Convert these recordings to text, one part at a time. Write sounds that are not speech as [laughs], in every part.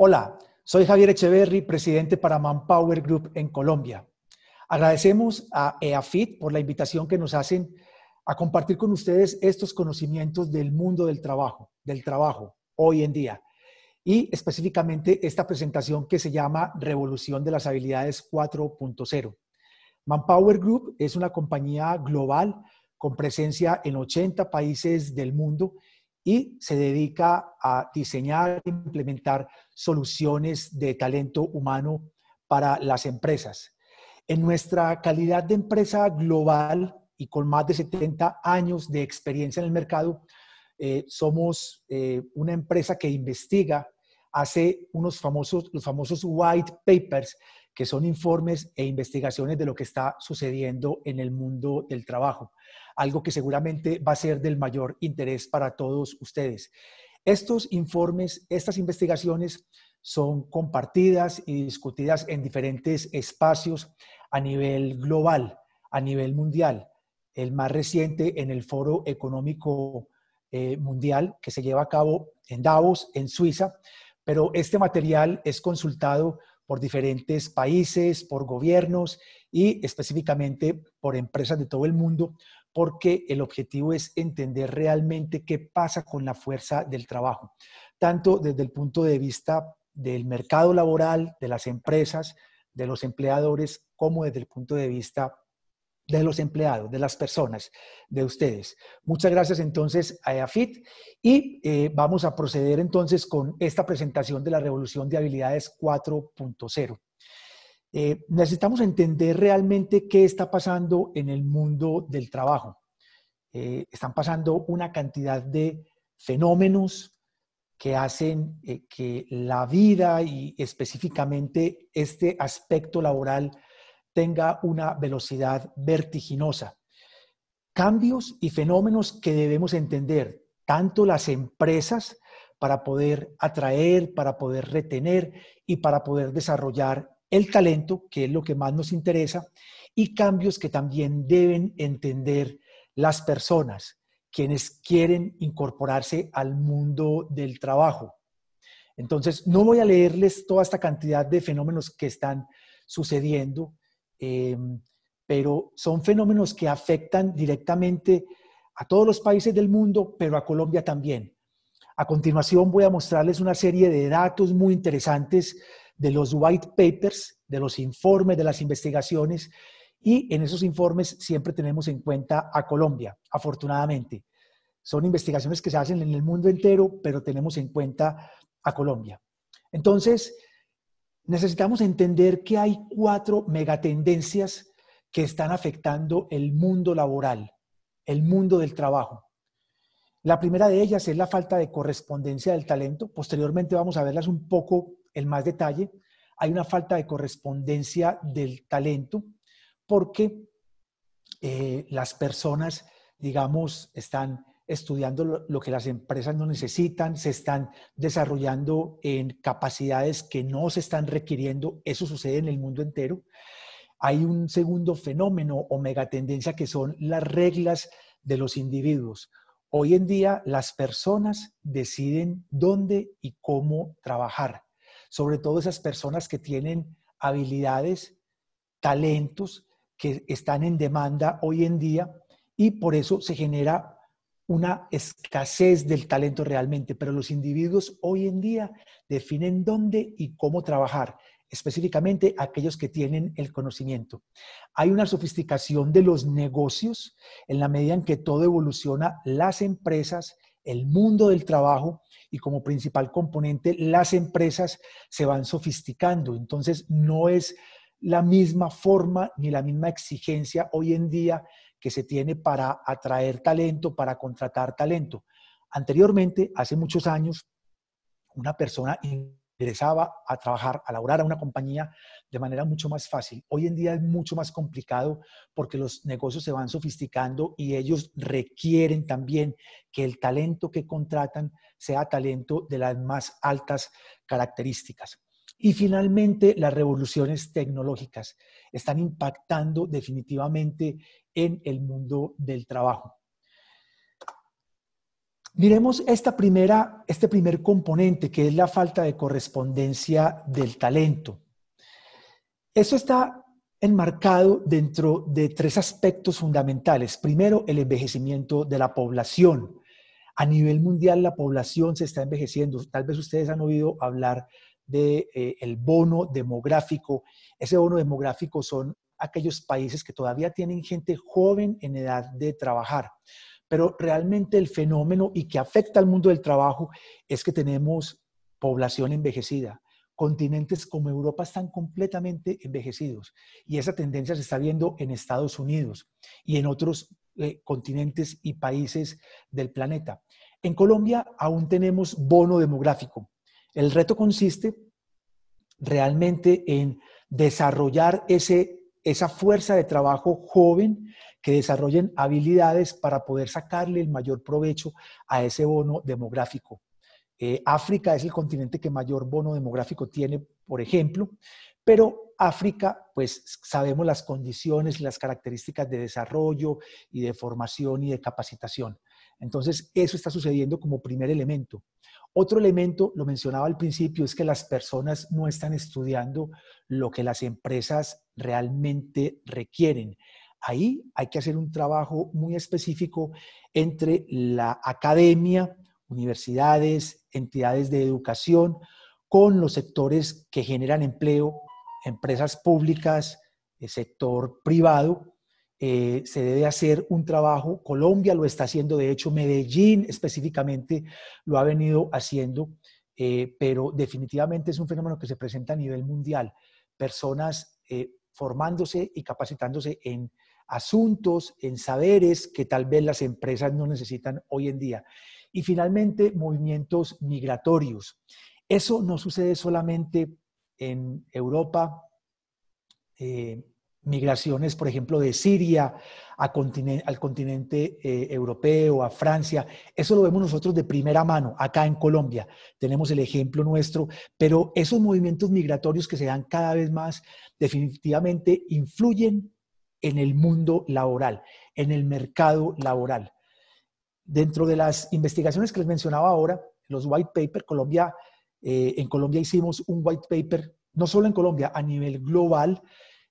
Hola, soy Javier Echeverry, presidente para Manpower Group en Colombia. Agradecemos a EAFIT por la invitación que nos hacen a compartir con ustedes estos conocimientos del mundo del trabajo, del trabajo hoy en día, y específicamente esta presentación que se llama Revolución de las Habilidades 4.0. Manpower Group es una compañía global con presencia en 80 países del mundo y se dedica a diseñar e implementar soluciones de talento humano para las empresas. En nuestra calidad de empresa global y con más de 70 años de experiencia en el mercado, eh, somos eh, una empresa que investiga, hace unos famosos, los famosos white papers que son informes e investigaciones de lo que está sucediendo en el mundo del trabajo, algo que seguramente va a ser del mayor interés para todos ustedes. Estos informes, estas investigaciones son compartidas y discutidas en diferentes espacios a nivel global, a nivel mundial. El más reciente en el Foro Económico eh, Mundial que se lleva a cabo en Davos, en Suiza, pero este material es consultado por diferentes países, por gobiernos y específicamente por empresas de todo el mundo, porque el objetivo es entender realmente qué pasa con la fuerza del trabajo, tanto desde el punto de vista del mercado laboral, de las empresas, de los empleadores, como desde el punto de vista de los empleados, de las personas, de ustedes. Muchas gracias entonces a EAFIT y eh, vamos a proceder entonces con esta presentación de la revolución de habilidades 4.0. Eh, necesitamos entender realmente qué está pasando en el mundo del trabajo. Eh, están pasando una cantidad de fenómenos que hacen que la vida y específicamente este aspecto laboral tenga una velocidad vertiginosa. Cambios y fenómenos que debemos entender, tanto las empresas para poder atraer, para poder retener y para poder desarrollar el talento, que es lo que más nos interesa, y cambios que también deben entender las personas, quienes quieren incorporarse al mundo del trabajo. Entonces, no voy a leerles toda esta cantidad de fenómenos que están sucediendo, Em, pero son fenómenos que afectan directamente a todos los países del mundo, pero a Colombia también. A continuación voy a mostrarles una serie de datos muy interesantes de los white papers, de los informes, de las investigaciones, y en esos informes siempre tenemos en cuenta a Colombia, afortunadamente. Son investigaciones que se hacen en el mundo entero, pero tenemos en cuenta a Colombia. Entonces, necesitamos entender que hay cuatro megatendencias que están afectando el mundo laboral, el mundo del trabajo. La primera de ellas es la falta de correspondencia del talento. Posteriormente vamos a verlas un poco en más detalle. Hay una falta de correspondencia del talento porque eh, las personas, digamos, están estudiando lo, que las empresas no necesitan, se están desarrollando en capacidades que no se están requiriendo, eso sucede en el mundo entero. Hay un segundo fenómeno o megatendencia que son las reglas de los individuos. Hoy en día las personas deciden dónde y cómo trabajar, sobre todo esas personas que tienen habilidades, talentos que están en demanda hoy en día y por eso se genera una escasez del talento realmente, pero los individuos hoy en día definen dónde y cómo trabajar, específicamente aquellos que tienen el conocimiento. Hay una sofisticación de los negocios en la medida en que todo evoluciona, las empresas, el mundo del trabajo y como principal componente las empresas se van sofisticando. Entonces no es la misma forma ni la misma exigencia hoy en día que se tiene para atraer talento, para contratar talento. Anteriormente, hace muchos años, una persona ingresaba a trabajar, a laborar a una compañía de manera mucho más fácil. Hoy en día es mucho más complicado porque los negocios se van sofisticando y ellos requieren también que el talento que contratan sea talento de las más altas características. Y finalmente, las revoluciones tecnológicas están impactando definitivamente en el mundo del trabajo. Miremos esta primera, este primer componente, que es la falta de correspondencia del talento. Eso está enmarcado dentro de tres aspectos fundamentales. Primero, el envejecimiento de la población. A nivel mundial, la población se está envejeciendo. Tal vez ustedes han oído hablar del de, eh, el bono demográfico. Ese bono demográfico son aquellos países que todavía tienen gente joven en edad de trabajar. Pero realmente el fenómeno y que afecta al mundo del trabajo es que tenemos población envejecida. Continentes como Europa están completamente envejecidos y esa tendencia se está viendo en Estados Unidos y en otros eh, continentes y países del planeta. En Colombia aún tenemos bono demográfico. El reto consiste realmente en desarrollar ese esa fuerza de trabajo joven que desarrollen habilidades para poder sacarle el mayor provecho a ese bono demográfico. Eh, África es el continente que mayor bono demográfico tiene, por ejemplo, pero África, pues sabemos las condiciones, y las características de desarrollo y de formación y de capacitación. Entonces, eso está sucediendo como primer elemento. Otro elemento, lo mencionaba al principio, es que las personas no están estudiando lo que las empresas realmente requieren. Ahí hay que hacer un trabajo muy específico entre la academia, universidades, entidades de educación, con los sectores que generan empleo, empresas públicas, el eh, sector privado, eh, se debe hacer un trabajo, Colombia lo está haciendo, de hecho Medellín específicamente lo ha venido haciendo, eh, pero definitivamente es un fenómeno que se presenta a nivel mundial. Personas eh, formándose y capacitándose en asuntos, en saberes que tal vez las empresas no necesitan hoy en día. Y finalmente, movimientos migratorios. Eso no sucede solamente en Europa, migraciones, por ejemplo, de Siria al continente eh, europeo, a Francia. Eso lo vemos nosotros de primera mano, acá en Colombia. Tenemos el ejemplo nuestro, pero esos movimientos migratorios que se dan cada vez más definitivamente influyen en el mundo laboral, en el mercado laboral. Dentro de las investigaciones que les mencionaba ahora, los white paper, Colombia, eh, en Colombia hicimos un white paper, no solo en Colombia, a nivel global,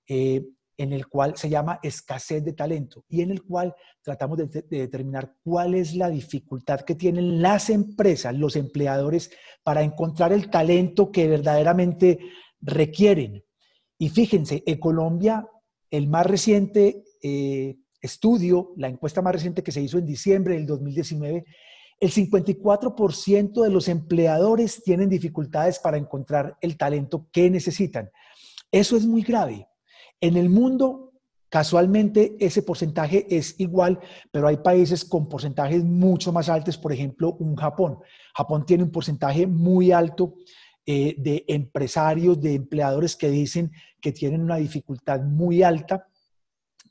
eh, en el cual se llama escasez de talento y en el cual tratamos de, determinar cuál es la dificultad que tienen las empresas, los empleadores, para encontrar el talento que verdaderamente requieren. Y fíjense, en Colombia, el más reciente eh, estudio, la encuesta más reciente que se hizo en diciembre del 2019, el 54% de los empleadores tienen dificultades para encontrar el talento que necesitan. Eso es muy grave en el mundo, casualmente, ese porcentaje es igual, pero hay países con porcentajes mucho más altos, por ejemplo, un Japón. Japón tiene un porcentaje muy alto eh, de empresarios, de empleadores que dicen que tienen una dificultad muy alta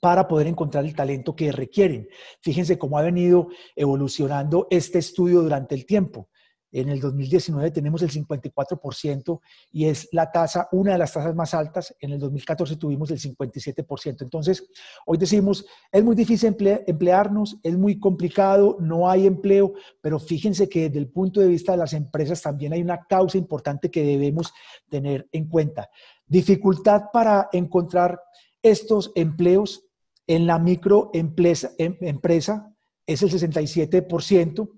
para poder encontrar el talento que requieren. Fíjense cómo ha venido evolucionando este estudio durante el tiempo. En el 2019 tenemos el 54% y es la tasa, una de las tasas más altas. En el 2014 tuvimos el 57%. Entonces, hoy decimos, es muy difícil emplearnos, es muy complicado, no hay empleo, pero fíjense que desde el punto de vista de las empresas también hay una causa importante que debemos tener en cuenta. Dificultad para encontrar estos empleos en la microempresa em-, es el 67%,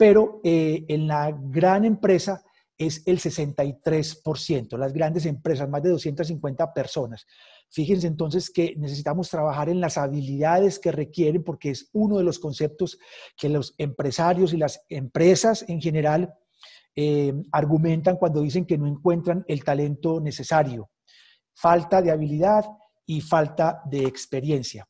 pero eh, en la gran empresa es el 63%, las grandes empresas, más de 250 personas. Fíjense entonces que necesitamos trabajar en las habilidades que requieren, porque es uno de los conceptos que los empresarios y las empresas en general eh, argumentan cuando dicen que no encuentran el talento necesario. Falta de habilidad y falta de experiencia.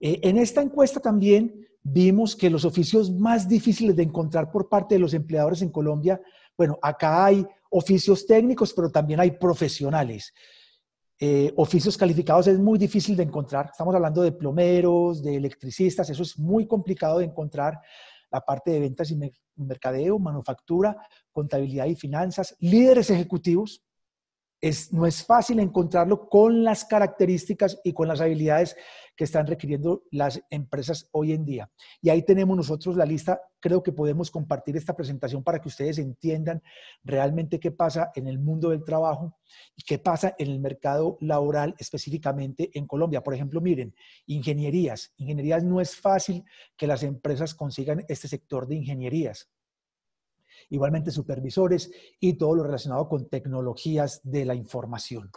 Eh, en esta encuesta también vimos que los oficios más difíciles de encontrar por parte de los empleadores en Colombia, bueno, acá hay oficios técnicos, pero también hay profesionales. Eh, oficios calificados es muy difícil de encontrar. Estamos hablando de plomeros, de electricistas, eso es muy complicado de encontrar. La parte de ventas y mercadeo, manufactura, contabilidad y finanzas, líderes ejecutivos, no es fácil encontrarlo con las características y con las habilidades que están requiriendo las empresas hoy en día. Y ahí tenemos nosotros la lista. Creo que podemos compartir esta presentación para que ustedes entiendan realmente qué pasa en el mundo del trabajo y qué pasa en el mercado laboral específicamente en Colombia. Por ejemplo, miren, ingenierías. Ingenierías no es fácil que las empresas consigan este sector de ingenierías igualmente supervisores y todo lo relacionado con tecnologías de la información.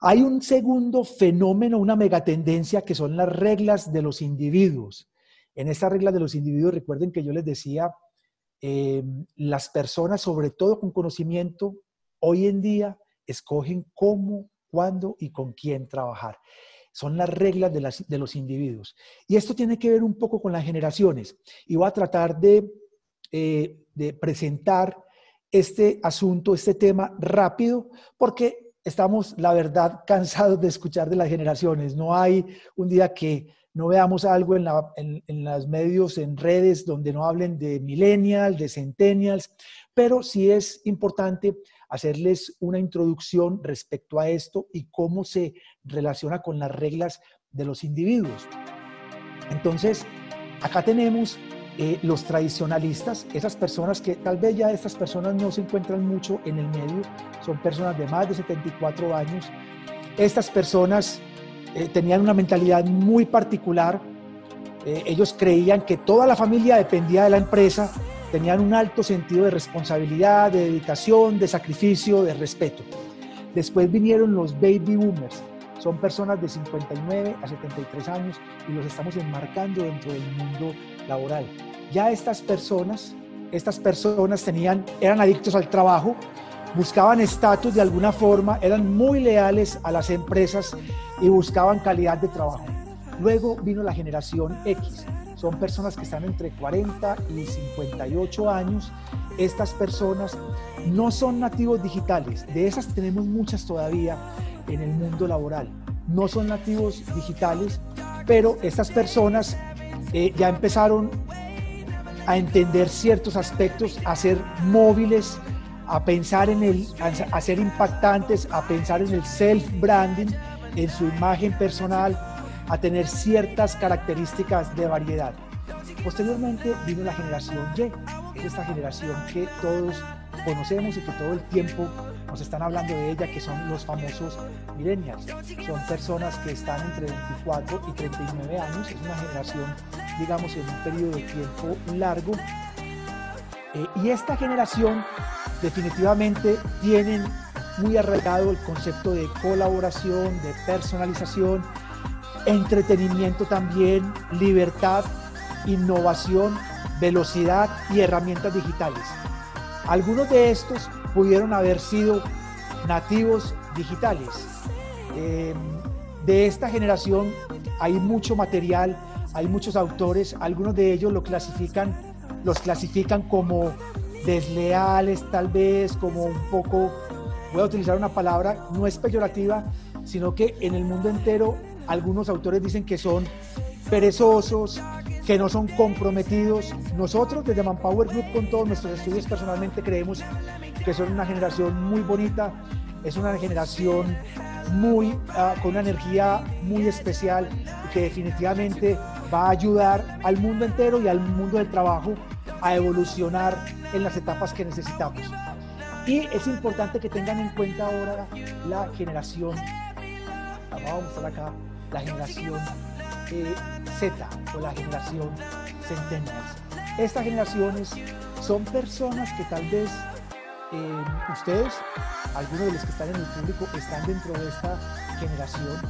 Hay un segundo fenómeno, una megatendencia que son las reglas de los individuos. En estas reglas de los individuos, recuerden que yo les decía, em, las personas, sobre todo con conocimiento, hoy en día escogen cómo, cuándo y con quién trabajar. Son las reglas de, las, de los individuos. Y esto tiene que ver un poco con las generaciones. Y voy a tratar de eh, de presentar este asunto, este tema rápido, porque estamos, la verdad, [laughs] cansados de escuchar de las generaciones. No hay un día que no veamos algo en, las en medios, en redes, donde no hablen de millennials, de centennials, pero sí es importante hacerles una introducción respecto a esto y cómo se relaciona con las reglas de los individuos. Entonces, acá tenemos eh, los tradicionalistas, esas personas que tal vez ya estas personas no se encuentran mucho en el medio, son personas de más de 74 años, estas personas eh, tenían una mentalidad muy particular, eh, ellos creían que toda la familia dependía de la empresa, tenían un alto sentido de responsabilidad, de dedicación, de sacrificio, de respeto. Después vinieron los baby boomers, son personas de 59 a 73 años y los estamos enmarcando dentro del mundo laboral. Ya estas personas, estas personas tenían, eran adictos al trabajo, buscaban estatus de alguna forma, eran muy leales a las empresas y buscaban calidad de trabajo. Luego vino la generación X. Son personas que están entre 40 y 58 años. Estas personas no son nativos digitales, de esas tenemos muchas todavía, en el mundo laboral. No son nativos digitales, pero estas personas eh, ya empezaron a entender ciertos aspectos, a ser móviles, a pensar en el, a ser impactantes, a pensar en el self-branding, en su imagen personal, a tener ciertas características de variedad. Posteriormente vino la generación Y, esta generación que todos conocemos y que todo el tiempo nos están hablando de ella, que son los famosos millennials. Son personas que están entre 24 y 39 años, es una generación, digamos, en un periodo de tiempo largo. Eh, y esta generación definitivamente tienen muy arraigado el concepto de colaboración, de personalización, entretenimiento también, libertad, innovación, velocidad y herramientas digitales. Algunos de estos pudieron haber sido nativos digitales. Eh, de esta generación hay mucho material, hay muchos autores, algunos de ellos lo clasifican, los clasifican como desleales tal vez, como un poco, voy a utilizar una palabra, no es peyorativa, sino que en el mundo entero algunos autores dicen que son perezosos, que no son comprometidos. Nosotros desde Manpower Group con todos nuestros estudios personalmente creemos que son una generación muy bonita, es una generación muy, ah, con una energía muy especial que definitivamente va a ayudar al mundo entero y al mundo del trabajo a evolucionar en las etapas que necesitamos. Y es importante que tengan en cuenta ahora la generación, vamos a mostrar acá, la generación Z o la generación Centenas, Estas generaciones son personas que tal vez eh, ustedes, algunos de los que están en el público, están dentro de esta generación,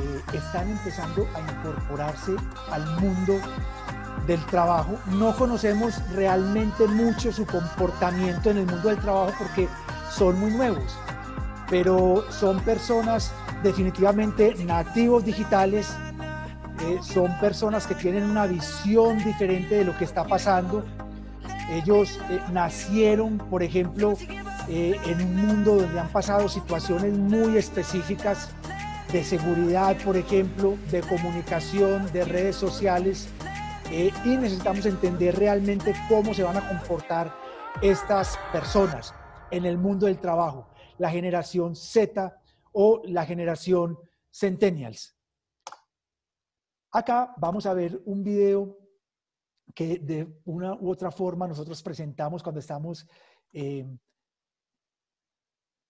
eh, están empezando a incorporarse al mundo del trabajo. No conocemos realmente mucho su comportamiento en el mundo del trabajo porque son muy nuevos, pero son personas definitivamente nativos digitales eh, son personas que tienen una visión diferente de lo que está pasando. Ellos eh, nacieron, por ejemplo, eh, en un mundo donde han pasado situaciones muy específicas de seguridad, por ejemplo, de comunicación, de redes sociales, y necesitamos entender realmente cómo se van a comportar estas personas en el mundo del trabajo, la generación Z o la generación Centennials. Acá vamos a ver un video que de una u otra forma nosotros presentamos cuando estamos eh,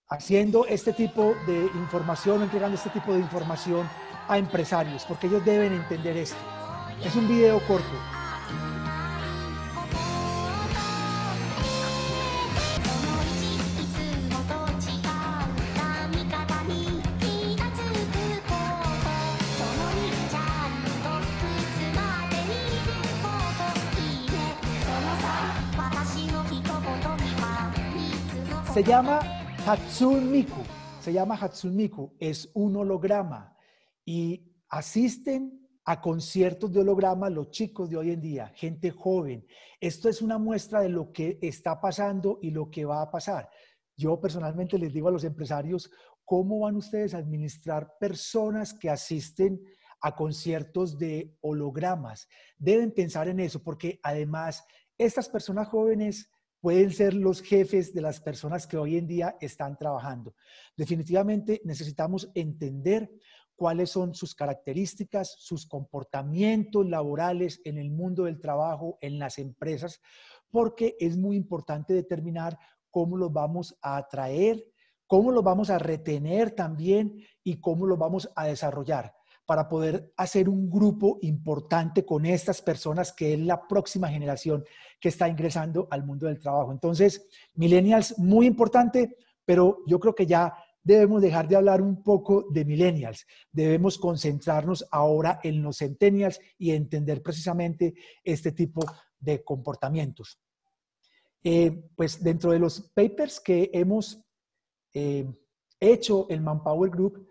haciendo este tipo de información, entregando este tipo de información a empresarios, porque ellos deben entender esto. Es un video corto, Se llama Hatsune Miku. Se llama Hatsune Miku. Es un holograma. Y asisten a conciertos de holograma los chicos de hoy en día, gente joven. Esto es una muestra de lo que está pasando y lo que va a pasar. Yo personalmente les digo a los empresarios, ¿cómo van ustedes a administrar personas que asisten a conciertos de hologramas? Deben pensar en eso, porque además estas personas jóvenes pueden ser los jefes de las personas que hoy en día están trabajando. Definitivamente necesitamos entender cuáles son sus características, sus comportamientos laborales en el mundo del trabajo, en las empresas, porque es muy importante determinar cómo los vamos a atraer, cómo los vamos a retener también y cómo los vamos a desarrollar para poder hacer un grupo importante con estas personas que es la próxima generación que está ingresando al mundo del trabajo. Entonces, millennials, muy importante, pero yo creo que ya debemos dejar de hablar un poco de millennials. Debemos concentrarnos ahora en los centennials y entender precisamente este tipo de comportamientos. Eh, pues dentro de los papers que hemos eh, hecho el Manpower Group,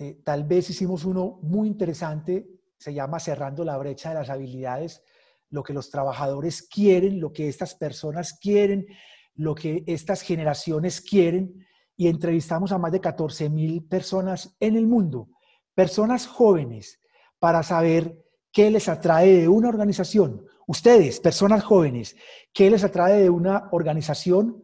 eh, tal vez hicimos uno muy interesante, se llama Cerrando la brecha de las habilidades, lo que los trabajadores quieren, lo que estas personas quieren, lo que estas generaciones quieren, y entrevistamos a más de 14 mil personas en el mundo, personas jóvenes, para saber qué les atrae de una organización. Ustedes, personas jóvenes, ¿qué les atrae de una organización?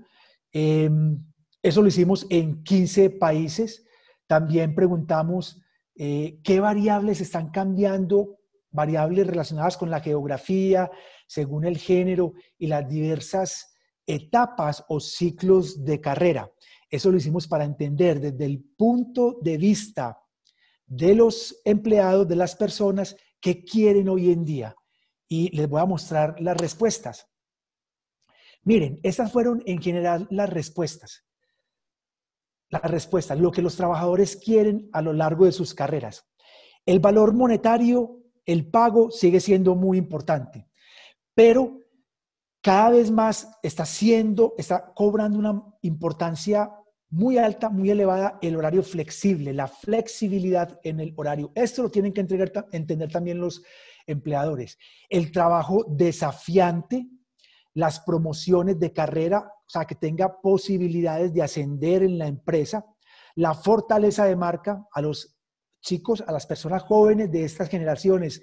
Em, eso lo hicimos en 15 países también preguntamos eh, qué variables están cambiando, variables relacionadas con la geografía, según el género y las diversas etapas o ciclos de carrera. Eso lo hicimos para entender desde el punto de vista de los empleados, de las personas, qué quieren hoy en día. Y les voy a mostrar las respuestas. Miren, estas fueron en general las respuestas la respuesta, lo que los trabajadores quieren a lo largo de sus carreras. El valor monetario, el pago sigue siendo muy importante, pero cada vez más está siendo, está cobrando una importancia muy alta, muy elevada el horario flexible, la flexibilidad en el horario. Esto lo tienen que entregar, entender también los empleadores. El trabajo desafiante, las promociones de carrera o sea, que tenga posibilidades de ascender en la empresa, la fortaleza de marca a los chicos, a las personas jóvenes de estas generaciones,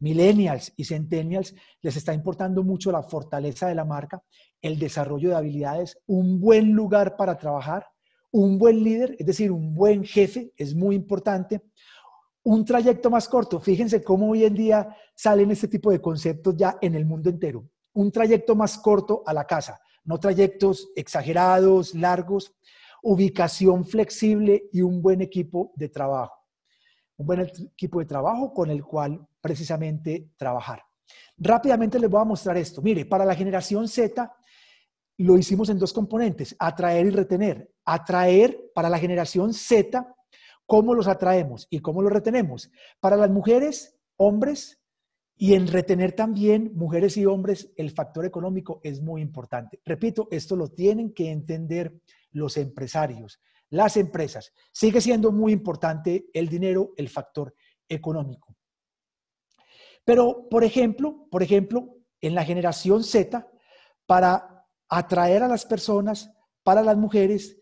millennials y centennials, les está importando mucho la fortaleza de la marca, el desarrollo de habilidades, un buen lugar para trabajar, un buen líder, es decir, un buen jefe, es muy importante. Un trayecto más corto, fíjense cómo hoy en día salen este tipo de conceptos ya en el mundo entero. Un trayecto más corto a la casa no trayectos exagerados, largos, ubicación flexible y un buen equipo de trabajo. Un buen equipo de trabajo con el cual precisamente trabajar. Rápidamente les voy a mostrar esto. Mire, para la generación Z lo hicimos en dos componentes, atraer y retener. Atraer para la generación Z, ¿cómo los atraemos y cómo los retenemos? Para las mujeres, hombres, y en retener también mujeres y hombres, el factor económico es muy importante. Repito, esto lo tienen que entender los empresarios, las empresas. Sigue siendo muy importante el dinero, el factor económico. Pero, por ejemplo, por ejemplo, en la generación Z, para atraer a las personas, para las mujeres,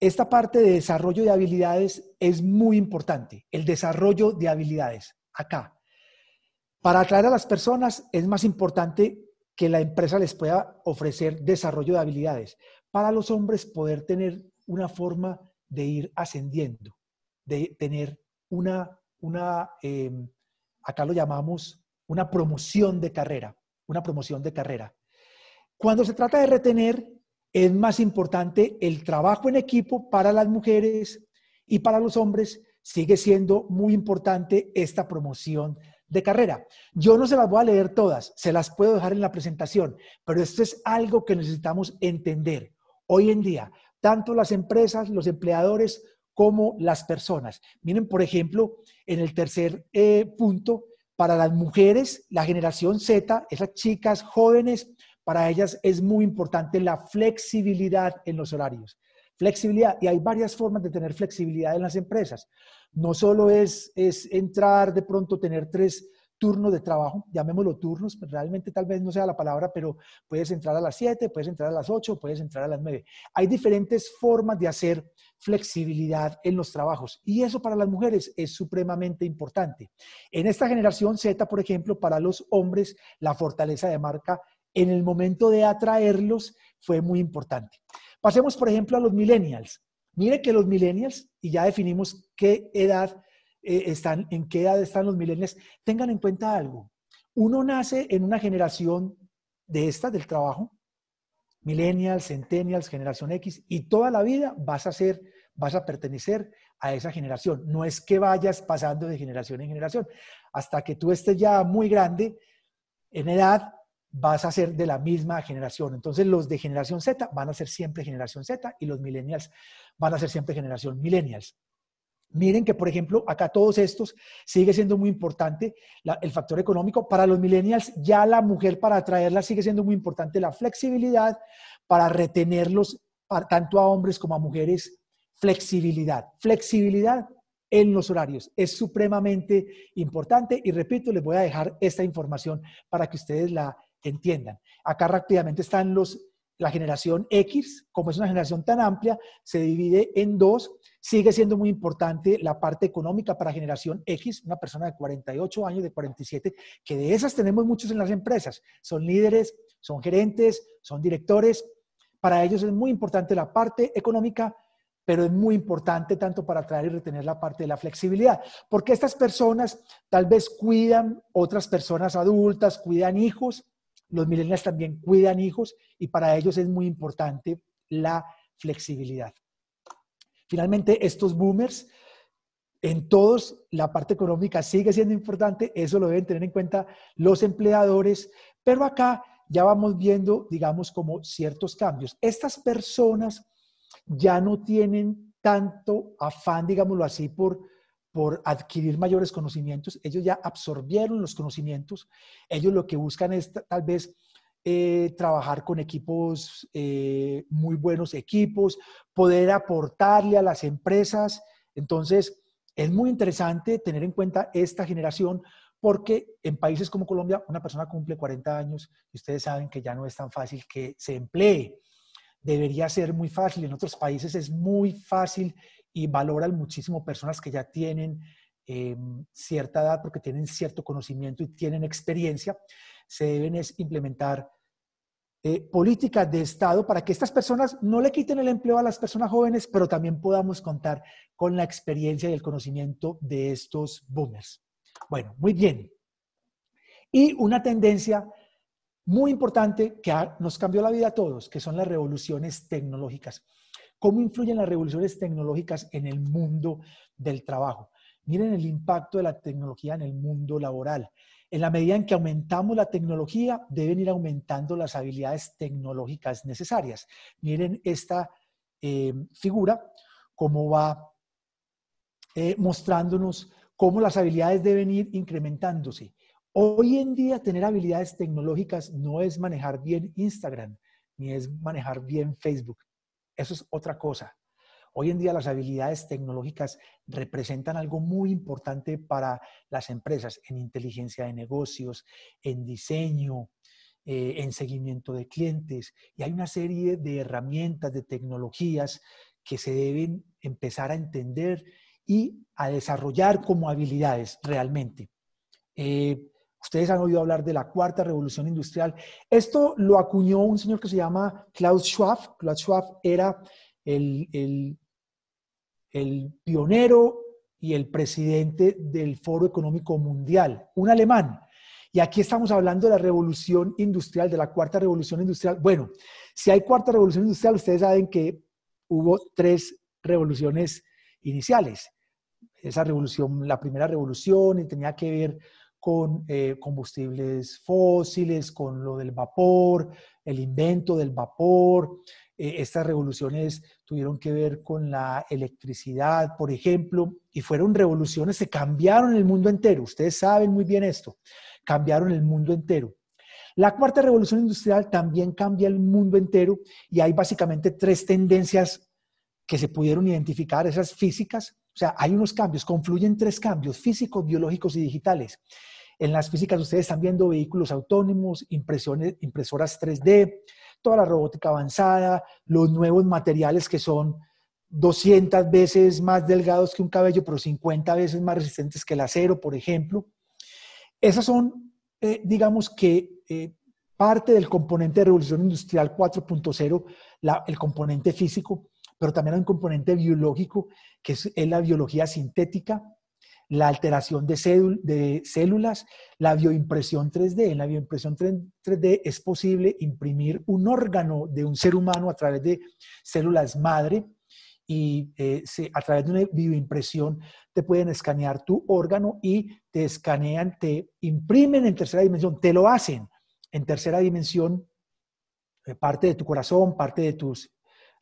esta parte de desarrollo de habilidades es muy importante, el desarrollo de habilidades acá. Para atraer a las personas es más importante que la empresa les pueda ofrecer desarrollo de habilidades. Para los hombres poder tener una forma de ir ascendiendo, de tener una, una em, acá lo llamamos una promoción de carrera, una promoción de carrera. Cuando se trata de retener, es más importante el trabajo en equipo para las mujeres y para los hombres sigue siendo muy importante esta promoción de carrera. Yo no se las voy a leer todas, se las puedo dejar en la presentación, pero esto es algo que necesitamos entender hoy en día, tanto las empresas, los empleadores como las personas. Miren, por ejemplo, en el tercer eh, punto, para las mujeres, la generación Z, esas chicas jóvenes, para ellas es muy importante la flexibilidad en los horarios. Flexibilidad, y hay varias formas de tener flexibilidad en las empresas. No solo es, entrar de pronto, tener tres turnos de trabajo, llamémoslo turnos, realmente tal vez no sea la palabra, pero puedes entrar a las siete, puedes entrar a las ocho, puedes entrar a las nueve. Hay diferentes formas de hacer flexibilidad en los trabajos y eso para las mujeres es supremamente importante. En esta generación Z, por ejemplo, para los hombres, la fortaleza de marca en el momento de atraerlos fue muy importante. Pasemos, por ejemplo, a los millennials. Mire que los millennials, y ya definimos qué edad eh, están, en qué edad están los millennials, tengan en cuenta algo. Uno nace en una generación de esta, del trabajo, millennials, centennials, generación X, y toda la vida vas a ser, vas a pertenecer a esa generación. No es que vayas pasando de generación en generación. Hasta que tú estés ya muy grande en edad, vas a ser de la misma generación. Entonces los de generación Z van a ser siempre generación Z y los millennials van a ser siempre generación millennials. Miren que, por ejemplo, acá todos estos sigue siendo muy importante el factor económico. Para los millennials, ya la mujer para atraerla sigue siendo muy importante la flexibilidad para retenerlos, tanto a hombres como a mujeres, flexibilidad. Flexibilidad en los horarios es supremamente importante y repito, les voy a dejar esta información para que ustedes la que entiendan. Acá rápidamente están los, la generación X, como es una generación tan amplia, se divide en dos. Sigue siendo muy importante la parte económica para generación X, una persona de 48 años, de 47, que de esas tenemos muchos en las empresas. Son líderes, son gerentes, son directores. Para ellos es muy importante la parte económica, pero es muy importante tanto para atraer y retener la parte de la flexibilidad, porque estas personas tal vez cuidan otras personas adultas, cuidan hijos, los millennials también cuidan hijos y para ellos es muy importante la flexibilidad. Finalmente, estos boomers, en todos la parte económica sigue siendo importante, eso lo deben tener en cuenta los empleadores, pero acá ya vamos viendo, digamos, como ciertos cambios. Estas personas ya no tienen tanto afán, digámoslo así, por por adquirir mayores conocimientos, ellos ya absorbieron los conocimientos, ellos lo que buscan es tal vez eh, trabajar con equipos, eh, muy buenos equipos, poder aportarle a las empresas. Entonces, es muy interesante tener en cuenta esta generación porque en países como Colombia una persona cumple 40 años y ustedes saben que ya no es tan fácil que se emplee. Debería ser muy fácil. En otros países es muy fácil y valoran muchísimo personas que ya tienen em, cierta edad porque tienen cierto conocimiento y tienen experiencia. Se deben es implementar eh, políticas de Estado para que estas personas no le quiten el empleo a las personas jóvenes, pero también podamos contar con la experiencia y el conocimiento de estos boomers. Bueno, muy bien. Y una tendencia muy importante que nos cambió la vida a todos, que son las revoluciones tecnológicas. ¿Cómo influyen las revoluciones tecnológicas en el mundo del trabajo? Miren el impacto de la tecnología en el mundo laboral. En la medida en que aumentamos la tecnología, deben ir aumentando las habilidades tecnológicas necesarias. Miren esta eh, figura, cómo va eh, mostrándonos cómo las habilidades deben ir incrementándose. Hoy en día tener habilidades tecnológicas no es manejar bien Instagram, ni es manejar bien Facebook, eso es otra cosa. Hoy en día las habilidades tecnológicas representan algo muy importante para las empresas en inteligencia de negocios, en diseño, eh, en seguimiento de clientes. Y hay una serie de herramientas, de tecnologías que se deben empezar a entender y a desarrollar como habilidades realmente. Eh, Ustedes han oído hablar de la cuarta revolución industrial. Esto lo acuñó un señor que se llama Klaus Schwab. Klaus Schwab era el, pionero y el presidente del Foro Económico Mundial, un alemán. Y aquí estamos hablando de la revolución industrial, de la cuarta revolución industrial. Bueno, si hay cuarta revolución industrial, ustedes saben que hubo tres revoluciones iniciales. Esa revolución, la primera revolución, tenía que ver con eh, combustibles fósiles, con lo del vapor, el invento del vapor. Eh, estas revoluciones tuvieron que ver con la electricidad, por ejemplo, y fueron revoluciones que cambiaron el mundo entero. Ustedes saben muy bien esto, cambiaron el mundo entero. La cuarta revolución industrial también cambia el mundo entero y hay básicamente tres tendencias que se pudieron identificar, esas físicas, o sea, hay unos cambios, confluyen tres cambios, físicos, biológicos y digitales. En las físicas ustedes están viendo vehículos autónomos, impresoras 3D, toda la robótica avanzada, los nuevos materiales que son 200 veces más delgados que un cabello, pero 50 veces más resistentes que el acero, por ejemplo. Esas son, eh, digamos que, eh, parte del componente de revolución industrial 4.0, el componente físico pero también hay un componente biológico que es, la biología sintética, la alteración de, células, la bioimpresión 3D. En la bioimpresión 3D es posible imprimir un órgano de un ser humano a través de células madre y eh, se, a través de una bioimpresión te pueden escanear tu órgano y te escanean, te imprimen en tercera dimensión, te lo hacen en tercera dimensión eh, parte de tu corazón, parte de tus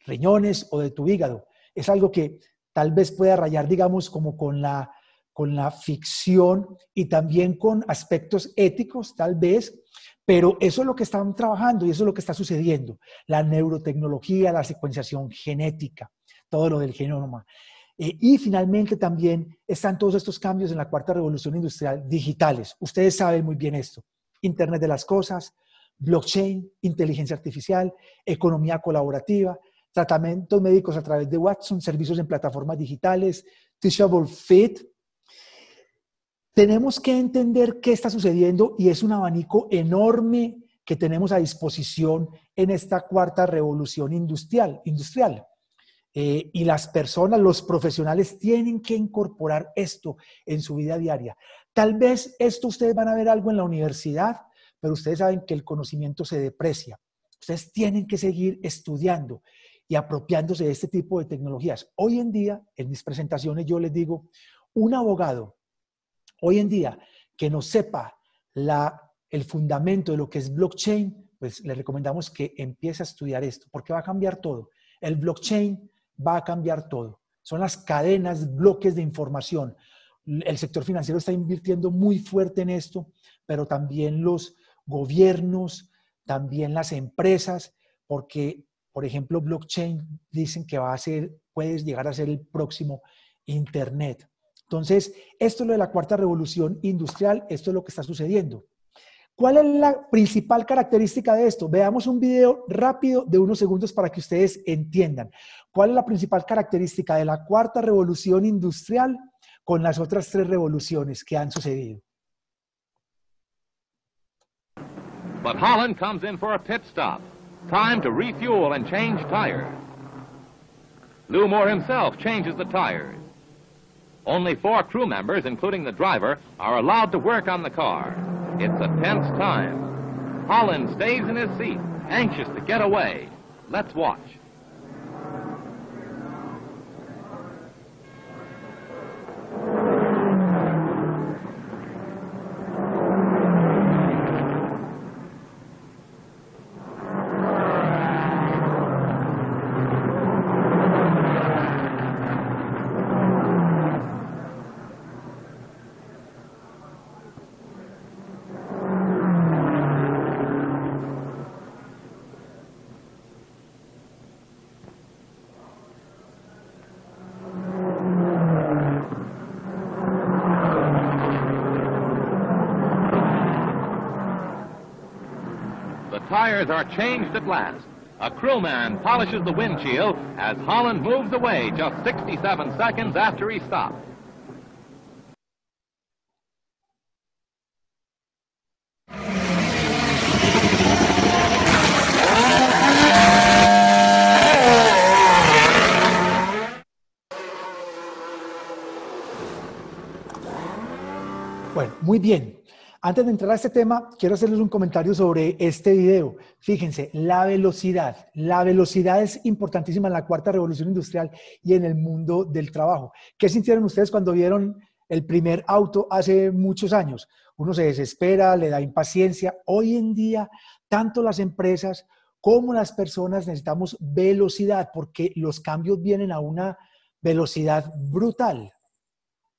riñones o de tu hígado. Es algo que tal vez pueda rayar, digamos, como con la, con la ficción y también con aspectos éticos, tal vez, pero eso es lo que están trabajando y eso es lo que está sucediendo. La neurotecnología, la secuenciación genética, todo lo del genoma. Eh, y finalmente también están todos estos cambios en la cuarta revolución industrial digitales. Ustedes saben muy bien esto. Internet de las cosas, blockchain, inteligencia artificial, economía colaborativa, tratamientos médicos a través de Watson, servicios en plataformas digitales, Teachable Fit. Tenemos que entender qué está sucediendo y es un abanico enorme que tenemos a disposición en esta cuarta revolución industrial. industrial. Eh, y las personas, los profesionales tienen que incorporar esto en su vida diaria. Tal vez esto ustedes van a ver algo en la universidad, pero ustedes saben que el conocimiento se deprecia. Ustedes tienen que seguir estudiando y apropiándose de este tipo de tecnologías. Hoy en día, en mis presentaciones yo les digo, un abogado, hoy en día, que no sepa la, el fundamento de lo que es blockchain, pues le recomendamos que empiece a estudiar esto, porque va a cambiar todo. El blockchain va a cambiar todo. Son las cadenas, bloques de información. El sector financiero está invirtiendo muy fuerte en esto, pero también los gobiernos, también las empresas, porque por ejemplo, blockchain dicen que va a ser, puedes llegar a ser el próximo Internet. Entonces, esto es lo de la cuarta revolución industrial, esto es lo que está sucediendo. ¿Cuál es la principal característica de esto? Veamos un video rápido de unos segundos para que ustedes entiendan. ¿Cuál es la principal característica de la cuarta revolución industrial con las otras tres revoluciones que han sucedido? But Holland comes in for a pit stop. Time to refuel and change tires. Lou Moore himself changes the tires. Only four crew members, including the driver, are allowed to work on the car. It's a tense time. Holland stays in his seat, anxious to get away. Let's watch. tires are changed at last. A crewman polishes the windshield as Holland moves away just 67 seconds after he stopped. Bueno, muy bien. Antes de entrar a este tema, quiero hacerles un comentario sobre este video. Fíjense, la velocidad. La velocidad es importantísima en la cuarta revolución industrial y en el mundo del trabajo. ¿Qué sintieron ustedes cuando vieron el primer auto hace muchos años? Uno se desespera, le da impaciencia. Hoy en día, tanto las empresas como las personas necesitamos velocidad porque los cambios vienen a una velocidad brutal.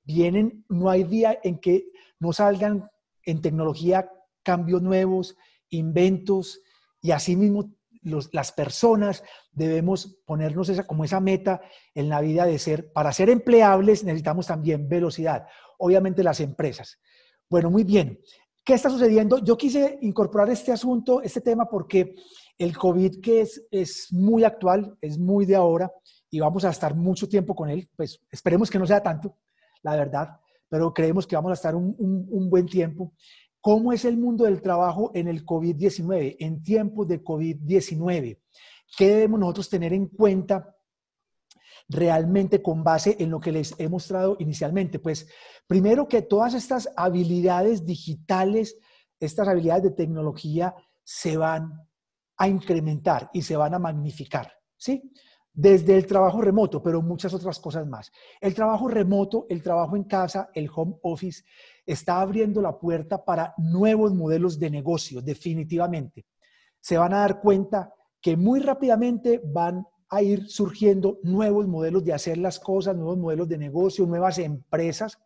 Vienen, no hay día en que no salgan en tecnología, cambios nuevos, inventos y asimismo los, las personas debemos ponernos esa, como esa meta en la vida de ser, para ser empleables necesitamos también velocidad, obviamente las empresas. Bueno, muy bien. ¿Qué está sucediendo? Yo quise incorporar este asunto, este tema, porque el COVID que es, es muy actual, es muy de ahora y vamos a estar mucho tiempo con él, pues esperemos que no sea tanto, la verdad pero creemos que vamos a estar un, buen tiempo. ¿Cómo es el mundo del trabajo en el COVID-19, en tiempos de COVID-19? ¿Qué debemos nosotros tener en cuenta realmente con base en lo que les he mostrado inicialmente? Pues primero que todas estas habilidades digitales, estas habilidades de tecnología se van a incrementar y se van a magnificar, ¿sí? desde el trabajo remoto, pero muchas otras cosas más. El trabajo remoto, el trabajo en casa, el home office, está abriendo la puerta para nuevos modelos de negocio, definitivamente. Se van a dar cuenta que muy rápidamente van a ir surgiendo nuevos modelos de hacer las cosas, nuevos modelos de negocio, nuevas empresas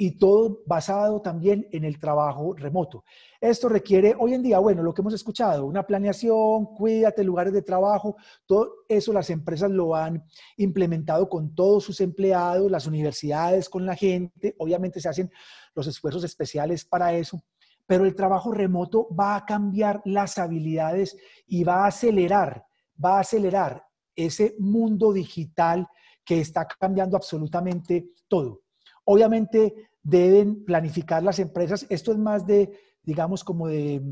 y todo basado también en el trabajo remoto. Esto requiere hoy en día, bueno, lo que hemos escuchado, una planeación, cuídate, lugares de trabajo, todo eso las empresas lo han implementado con todos sus empleados, las universidades, con la gente, obviamente se hacen los esfuerzos especiales para eso, pero el trabajo remoto va a cambiar las habilidades y va a acelerar, va a acelerar ese mundo digital que está cambiando absolutamente todo. Obviamente deben planificar las empresas. Esto es más de, digamos, como de,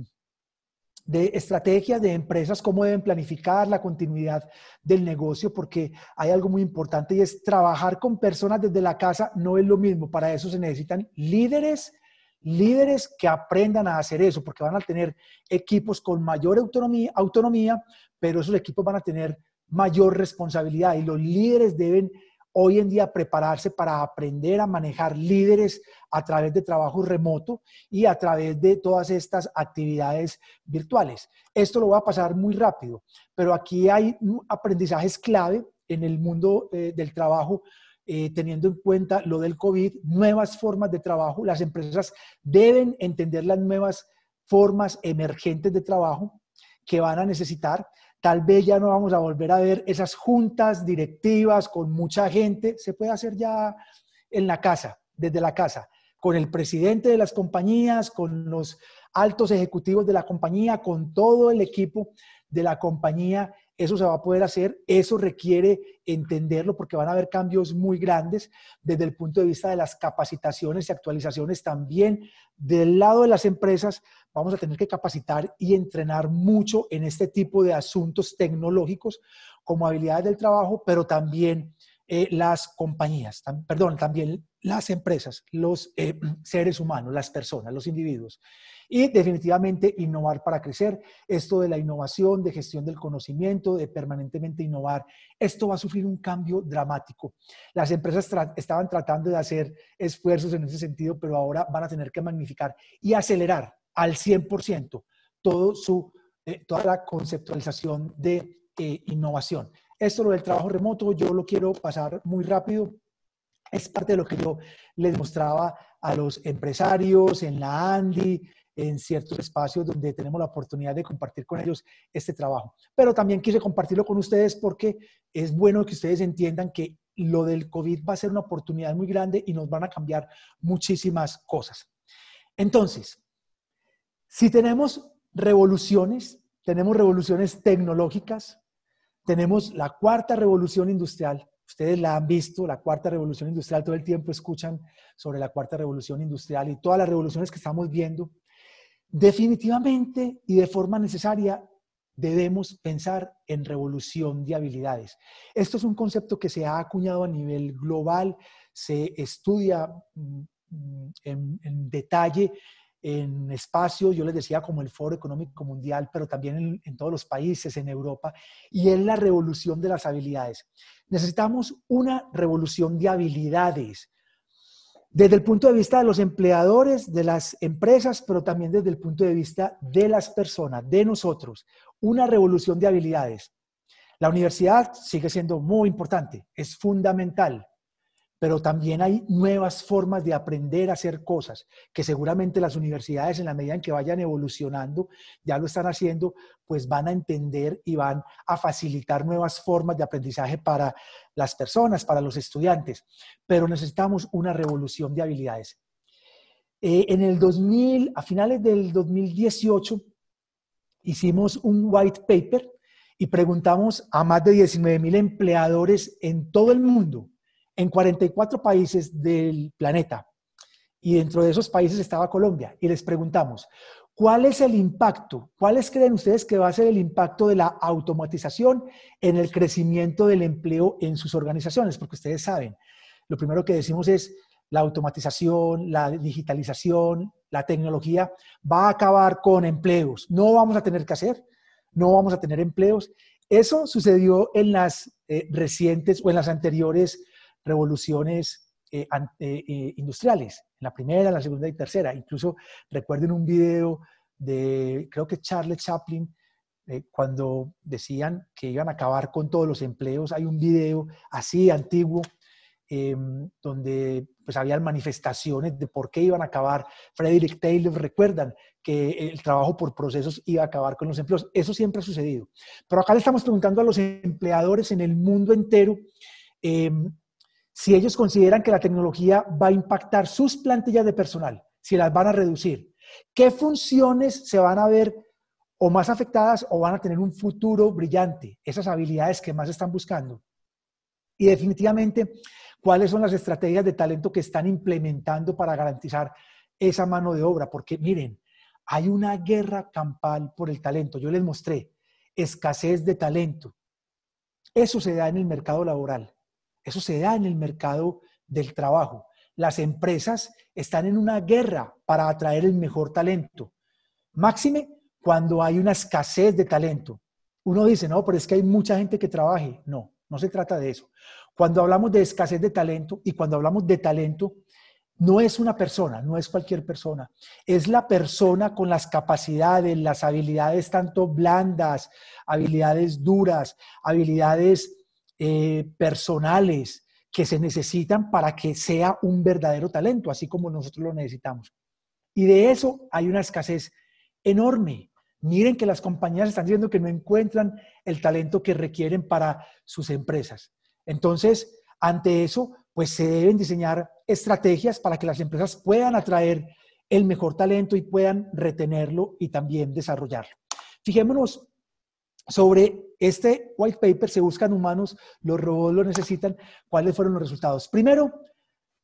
de estrategias de empresas, cómo deben planificar la continuidad del negocio, porque hay algo muy importante y es trabajar con personas desde la casa no es lo mismo. Para eso se necesitan líderes, líderes que aprendan a hacer eso, porque van a tener equipos con mayor autonomía, autonomía pero esos equipos van a tener mayor responsabilidad y los líderes deben hoy en día prepararse para aprender a manejar líderes a través de trabajo remoto y a través de todas estas actividades virtuales. Esto lo va a pasar muy rápido, pero aquí hay aprendizajes clave en el mundo eh, del trabajo eh, teniendo en cuenta lo del COVID, nuevas formas de trabajo. Las empresas deben entender las nuevas formas emergentes de trabajo que van a necesitar tal vez ya no vamos a volver a ver esas juntas directivas con mucha gente, se puede hacer ya en la casa, desde la casa, con el presidente de las compañías, con los altos ejecutivos de la compañía, con todo el equipo de la compañía, eso se va a poder hacer, eso requiere entenderlo porque van a haber cambios muy grandes desde el punto de vista de las capacitaciones y actualizaciones también del lado de las empresas, vamos a tener que capacitar y entrenar mucho en este tipo de asuntos tecnológicos como habilidades del trabajo, pero también eh, las compañías, perdón, también las empresas, los eh, [clears throat] seres humanos, las personas, los individuos. Y definitivamente innovar para crecer. Esto de la innovación, de gestión del conocimiento, de permanentemente innovar, esto va a sufrir un cambio dramático. Las empresas estaban tratando de hacer esfuerzos en ese sentido, pero ahora van a tener que magnificar y acelerar al 100% todo su, eh, toda la conceptualización de eh, innovación. Esto lo del trabajo remoto, yo lo quiero pasar muy rápido. Es parte de lo que yo les mostraba a los empresarios en la ANDI, en ciertos espacios donde tenemos la oportunidad de compartir con ellos este trabajo. Pero también quise compartirlo con ustedes porque es bueno que ustedes entiendan que lo del COVID va a ser una oportunidad muy grande y nos van a cambiar muchísimas cosas. Entonces, si tenemos revoluciones, tenemos revoluciones tecnológicas, tenemos la cuarta revolución industrial, ustedes la han visto, la cuarta revolución industrial, todo el tiempo escuchan sobre la cuarta revolución industrial y todas las revoluciones que estamos viendo, definitivamente y de forma necesaria debemos pensar en revolución de habilidades. Esto es un concepto que se ha acuñado a nivel global, se estudia mm, mm, en, detalle en espacios, yo les decía, como el Foro Económico Mundial, pero también en, todos los países, en Europa, y es la revolución de las habilidades. Necesitamos una revolución de habilidades, desde el punto de vista de los empleadores, de las empresas, pero también desde el punto de vista de las personas, de nosotros, una revolución de habilidades. La universidad sigue siendo muy importante, es fundamental, pero también hay nuevas formas de aprender a hacer cosas, que seguramente las universidades en la medida en que vayan evolucionando, ya lo están haciendo, pues van a entender y van a facilitar nuevas formas de aprendizaje para las personas, para los estudiantes, pero necesitamos una revolución de habilidades. Eh, en el 2000, a finales del 2018, hicimos un white paper y preguntamos a más de 19 mil empleadores en todo el mundo en 44 países del planeta. Y dentro de esos países estaba Colombia. Y les preguntamos, ¿cuál es el impacto? ¿Cuáles creen ustedes que va a ser el impacto de la automatización en el crecimiento del empleo en sus organizaciones? Porque ustedes saben, lo primero que decimos es, la automatización, la digitalización, la tecnología va a acabar con empleos. No vamos a tener que hacer, no vamos a tener empleos. Eso sucedió en las eh, recientes o en las anteriores revoluciones eh, eh, eh, industriales, en la primera, la segunda y tercera. Incluso recuerden un video de, creo que Charles Chaplin, cuando decían que iban a acabar con todos los empleos, hay un video así antiguo em, donde pues habían manifestaciones de por qué iban a acabar. Frederick Taylor, recuerdan que el trabajo por procesos iba a acabar con los empleos. Eso siempre ha sucedido. Pero acá le estamos preguntando a los empleadores en el mundo entero em, si ellos consideran que la tecnología va a impactar sus plantillas de personal, si las van a reducir, qué funciones se van a ver o más afectadas o van a tener un futuro brillante, esas habilidades que más están buscando. Y definitivamente, cuáles son las estrategias de talento que están implementando para garantizar esa mano de obra, porque miren, hay una guerra campal por el talento. Yo les mostré escasez de talento. Eso se da en el mercado laboral. Eso se da en el mercado del trabajo. Las empresas están en una guerra para atraer el mejor talento. Máxime cuando hay una escasez de talento. Uno dice, no, pero es que hay mucha gente que trabaje. No, no se trata de eso. Cuando hablamos de escasez de talento y cuando hablamos de talento, no es una persona, no es cualquier persona, es la persona con las capacidades, las habilidades tanto blandas, habilidades duras, habilidades eh, personales que se necesitan para que sea un verdadero talento, así como nosotros lo necesitamos. Y de eso hay una escasez enorme. Miren que las compañías están diciendo que no encuentran el talento que requieren para sus empresas. Entonces, ante eso, pues se deben diseñar estrategias para que las empresas puedan atraer el mejor talento y puedan retenerlo y también desarrollarlo. Fijémonos sobre este white paper, se buscan humanos, los robots lo necesitan, cuáles fueron los resultados. Primero,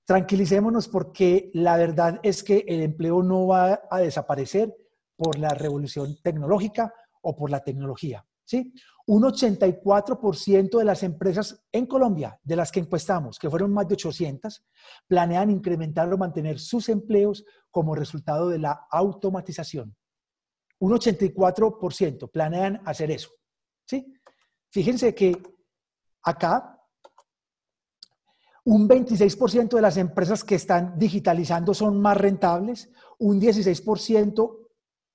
tranquilicémonos porque la verdad es que el empleo no va a desaparecer por la revolución tecnológica o por la tecnología. ¿sí? Un 84% de las empresas en Colombia, de las que encuestamos, que fueron más de 800, planean incrementar o mantener sus empleos como resultado de la automatización. Un 84% planean hacer eso. ¿sí? Fíjense que acá un 26% de las empresas que están digitalizando son más rentables, un 16%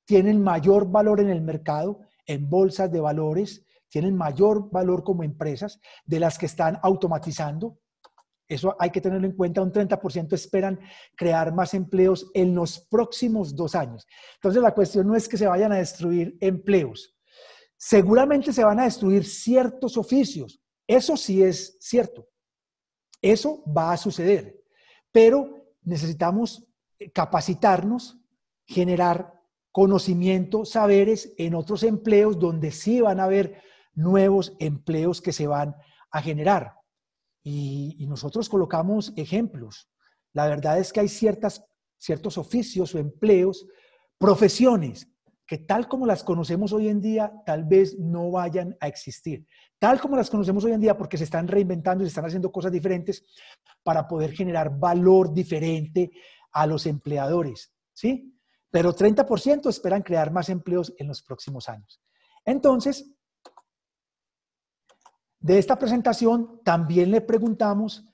tienen mayor valor en el mercado, en bolsas de valores, tienen mayor valor como empresas de las que están automatizando, eso hay que tenerlo en cuenta. Un 30% esperan crear más empleos en los próximos dos años. Entonces, la cuestión no es que se vayan a destruir empleos. Seguramente se van a destruir ciertos oficios. Eso sí es cierto. Eso va a suceder. Pero necesitamos eh, capacitarnos, generar conocimiento, saberes en otros empleos donde sí van a haber nuevos empleos que se van a generar. Y, nosotros colocamos ejemplos. La verdad es que hay ciertas, ciertos oficios o empleos, profesiones, que tal como las conocemos hoy en día, tal vez no vayan a existir. Tal como las conocemos hoy en día, porque se están reinventando y se están haciendo cosas diferentes para poder generar valor diferente a los empleadores, ¿sí? Pero 30% esperan crear más empleos en los próximos años. Entonces, de esta presentación también le preguntamos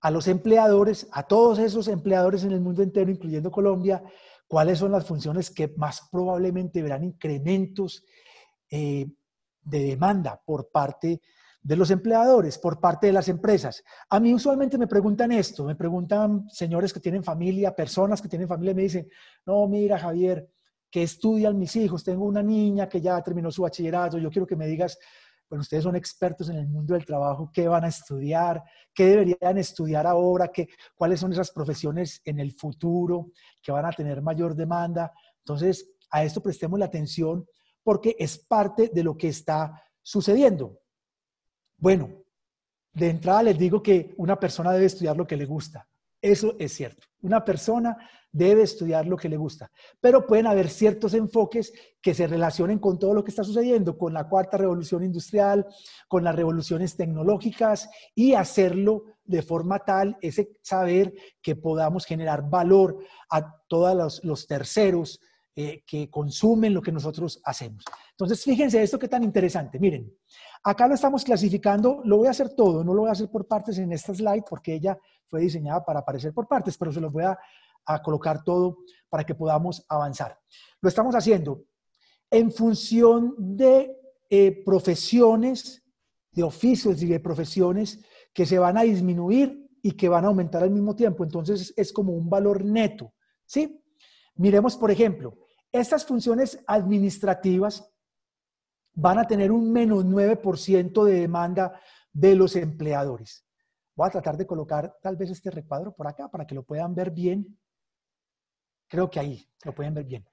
a los empleadores, a todos esos empleadores en el mundo entero, incluyendo Colombia, cuáles son las funciones que más probablemente verán incrementos eh, de demanda por parte de los empleadores, por parte de las empresas. A mí usualmente me preguntan esto, me preguntan señores que tienen familia, personas que tienen familia, me dicen, no, mira Javier, que estudian mis hijos, tengo una niña que ya terminó su bachillerato, yo quiero que me digas bueno, ustedes son expertos en el mundo del trabajo, ¿qué van a estudiar? ¿Qué deberían estudiar ahora? ¿Cuáles son esas profesiones en el futuro que van a tener mayor demanda? Entonces, a esto prestemos la atención porque es parte de lo que está sucediendo. Bueno, de entrada les digo que una persona debe estudiar lo que le gusta. Eso es cierto. Una persona debe estudiar lo que le gusta, pero pueden haber ciertos enfoques que se relacionen con todo lo que está sucediendo, con la cuarta revolución industrial, con las revoluciones tecnológicas y hacerlo de forma tal, ese saber que podamos generar valor a todos los, los terceros eh, que consumen lo que nosotros hacemos. Entonces, fíjense esto que tan interesante. Miren, acá lo estamos clasificando, lo voy a hacer todo, no lo voy a hacer por partes en esta slide porque ella fue diseñada para aparecer por partes, pero se los voy a, colocar todo para que podamos avanzar. Lo estamos haciendo en función de eh, profesiones, de oficios y de profesiones que se van a disminuir y que van a aumentar al mismo tiempo. Entonces es como un valor neto, ¿sí? Miremos, por ejemplo, estas funciones administrativas van a tener un menos 9% de demanda de los empleadores. Voy a tratar de colocar tal vez este recuadro por acá para que lo puedan ver bien. Creo que ahí lo pueden ver bien.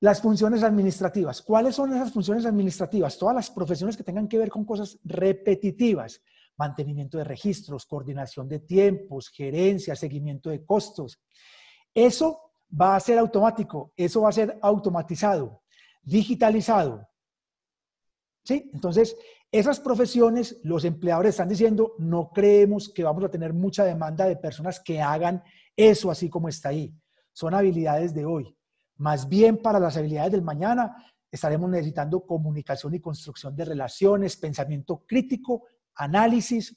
Las funciones administrativas. ¿Cuáles son esas funciones administrativas? Todas las profesiones que tengan que ver con cosas repetitivas. Mantenimiento de registros, coordinación de tiempos, gerencia, seguimiento de costos. Eso va a ser automático, eso va a ser automatizado, digitalizado. ¿Sí? Entonces, esas profesiones, los empleadores están diciendo, no creemos que vamos a tener mucha demanda de personas que hagan eso así como está ahí. Son habilidades de hoy. Más bien para las habilidades del mañana estaremos necesitando comunicación y construcción de relaciones, pensamiento crítico, análisis,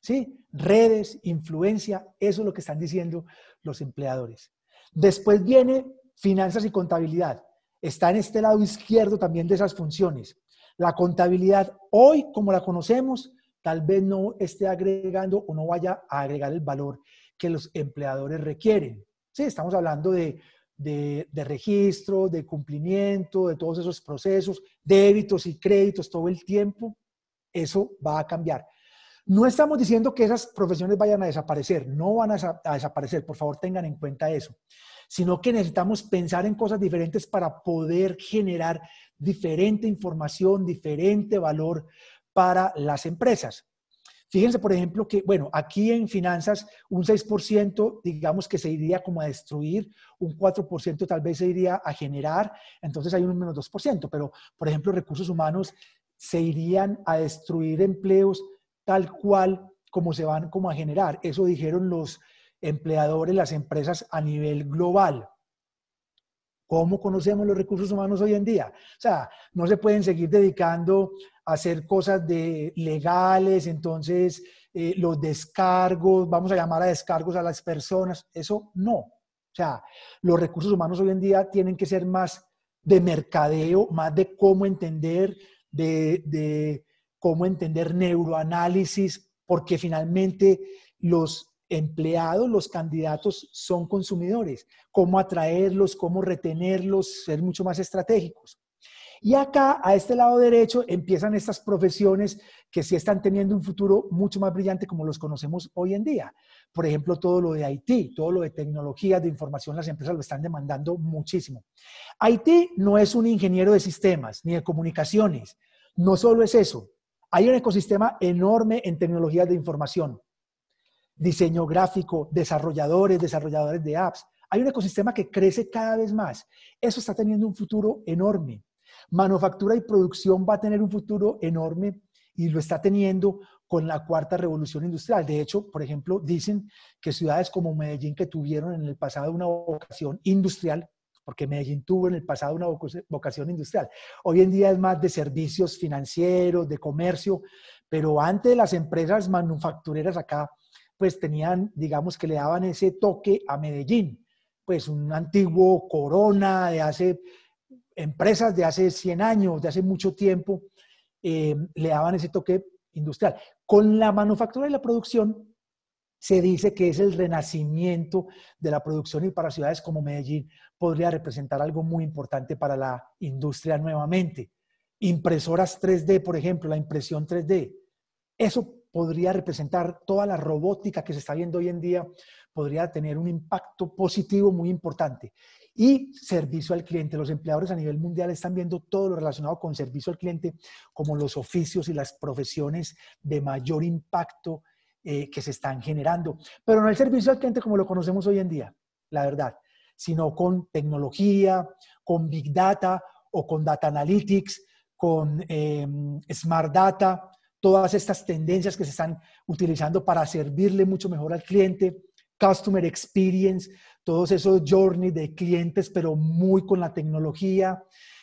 ¿sí? redes, influencia. Eso es lo que están diciendo los empleadores. Después viene finanzas y contabilidad. Está en este lado izquierdo también de esas funciones. La contabilidad hoy, como la conocemos, tal vez no esté agregando o no vaya a agregar el valor que los empleadores requieren. Sí, estamos hablando de, de registro, de cumplimiento, de todos esos procesos, débitos y créditos todo el tiempo. Eso va a cambiar. No estamos diciendo que esas profesiones vayan a desaparecer, no van a, desaparecer, por favor tengan en cuenta eso, sino que necesitamos pensar en cosas diferentes para poder generar diferente información, diferente valor para las empresas. Fíjense, por ejemplo, que, bueno, aquí en finanzas un 6% digamos que se iría como a destruir, un 4% tal vez se iría a generar, entonces hay un menos 2%, pero, por ejemplo, recursos humanos se irían a destruir empleos tal cual como se van como a generar. Eso dijeron los empleadores, las empresas a nivel global. ¿Cómo conocemos los recursos humanos hoy en día? O sea, no se pueden seguir dedicando a hacer cosas de legales, entonces eh, los descargos, vamos a llamar a descargos a las personas, eso no. O sea, los recursos humanos hoy en día tienen que ser más de mercadeo, más de cómo entender, de, de cómo entender neuroanálisis, porque finalmente los empleados, los candidatos son consumidores, cómo atraerlos, cómo retenerlos, ser mucho más estratégicos. Y acá, a este lado derecho, empiezan estas profesiones que sí están teniendo un futuro mucho más brillante como los conocemos hoy en día. Por ejemplo, todo lo de IT, todo lo de tecnologías de información, las empresas lo están demandando muchísimo. IT no es un ingeniero de sistemas ni de comunicaciones. No solo es eso, hay un ecosistema enorme en tecnologías de información, diseño gráfico, desarrolladores, desarrolladores de apps. Hay un ecosistema que crece cada vez más. Eso está teniendo un futuro enorme. Manufactura y producción va a tener un futuro enorme y lo está teniendo con la cuarta revolución industrial. De hecho, por ejemplo, dicen que ciudades como Medellín, que tuvieron en el pasado una vocación industrial, porque Medellín tuvo en el pasado una vocación industrial. Hoy en día es más de servicios financieros, de comercio, pero antes las empresas manufactureras acá, pues tenían, digamos que le daban ese toque a Medellín, pues un antiguo corona de hace, empresas de hace 100 años, de hace mucho tiempo, eh, le daban ese toque industrial. Con la manufactura y la producción se dice que es el renacimiento de la producción y para ciudades como Medellín podría representar algo muy importante para la industria nuevamente. Impresoras 3D, por ejemplo, la impresión 3D, eso podría representar toda la robótica que se está viendo hoy en día, podría tener un impacto positivo muy importante. Y servicio al cliente. Los empleadores a nivel mundial están viendo todo lo relacionado con servicio al cliente como los oficios y las profesiones de mayor impacto eh, que se están generando, pero no el servicio al cliente como lo conocemos hoy en día, la verdad, sino con tecnología, con Big Data o con Data Analytics, con em, Smart Data, todas estas tendencias que se están utilizando para servirle mucho mejor al cliente, Customer Experience, todos esos journey de clientes, pero muy con la tecnología,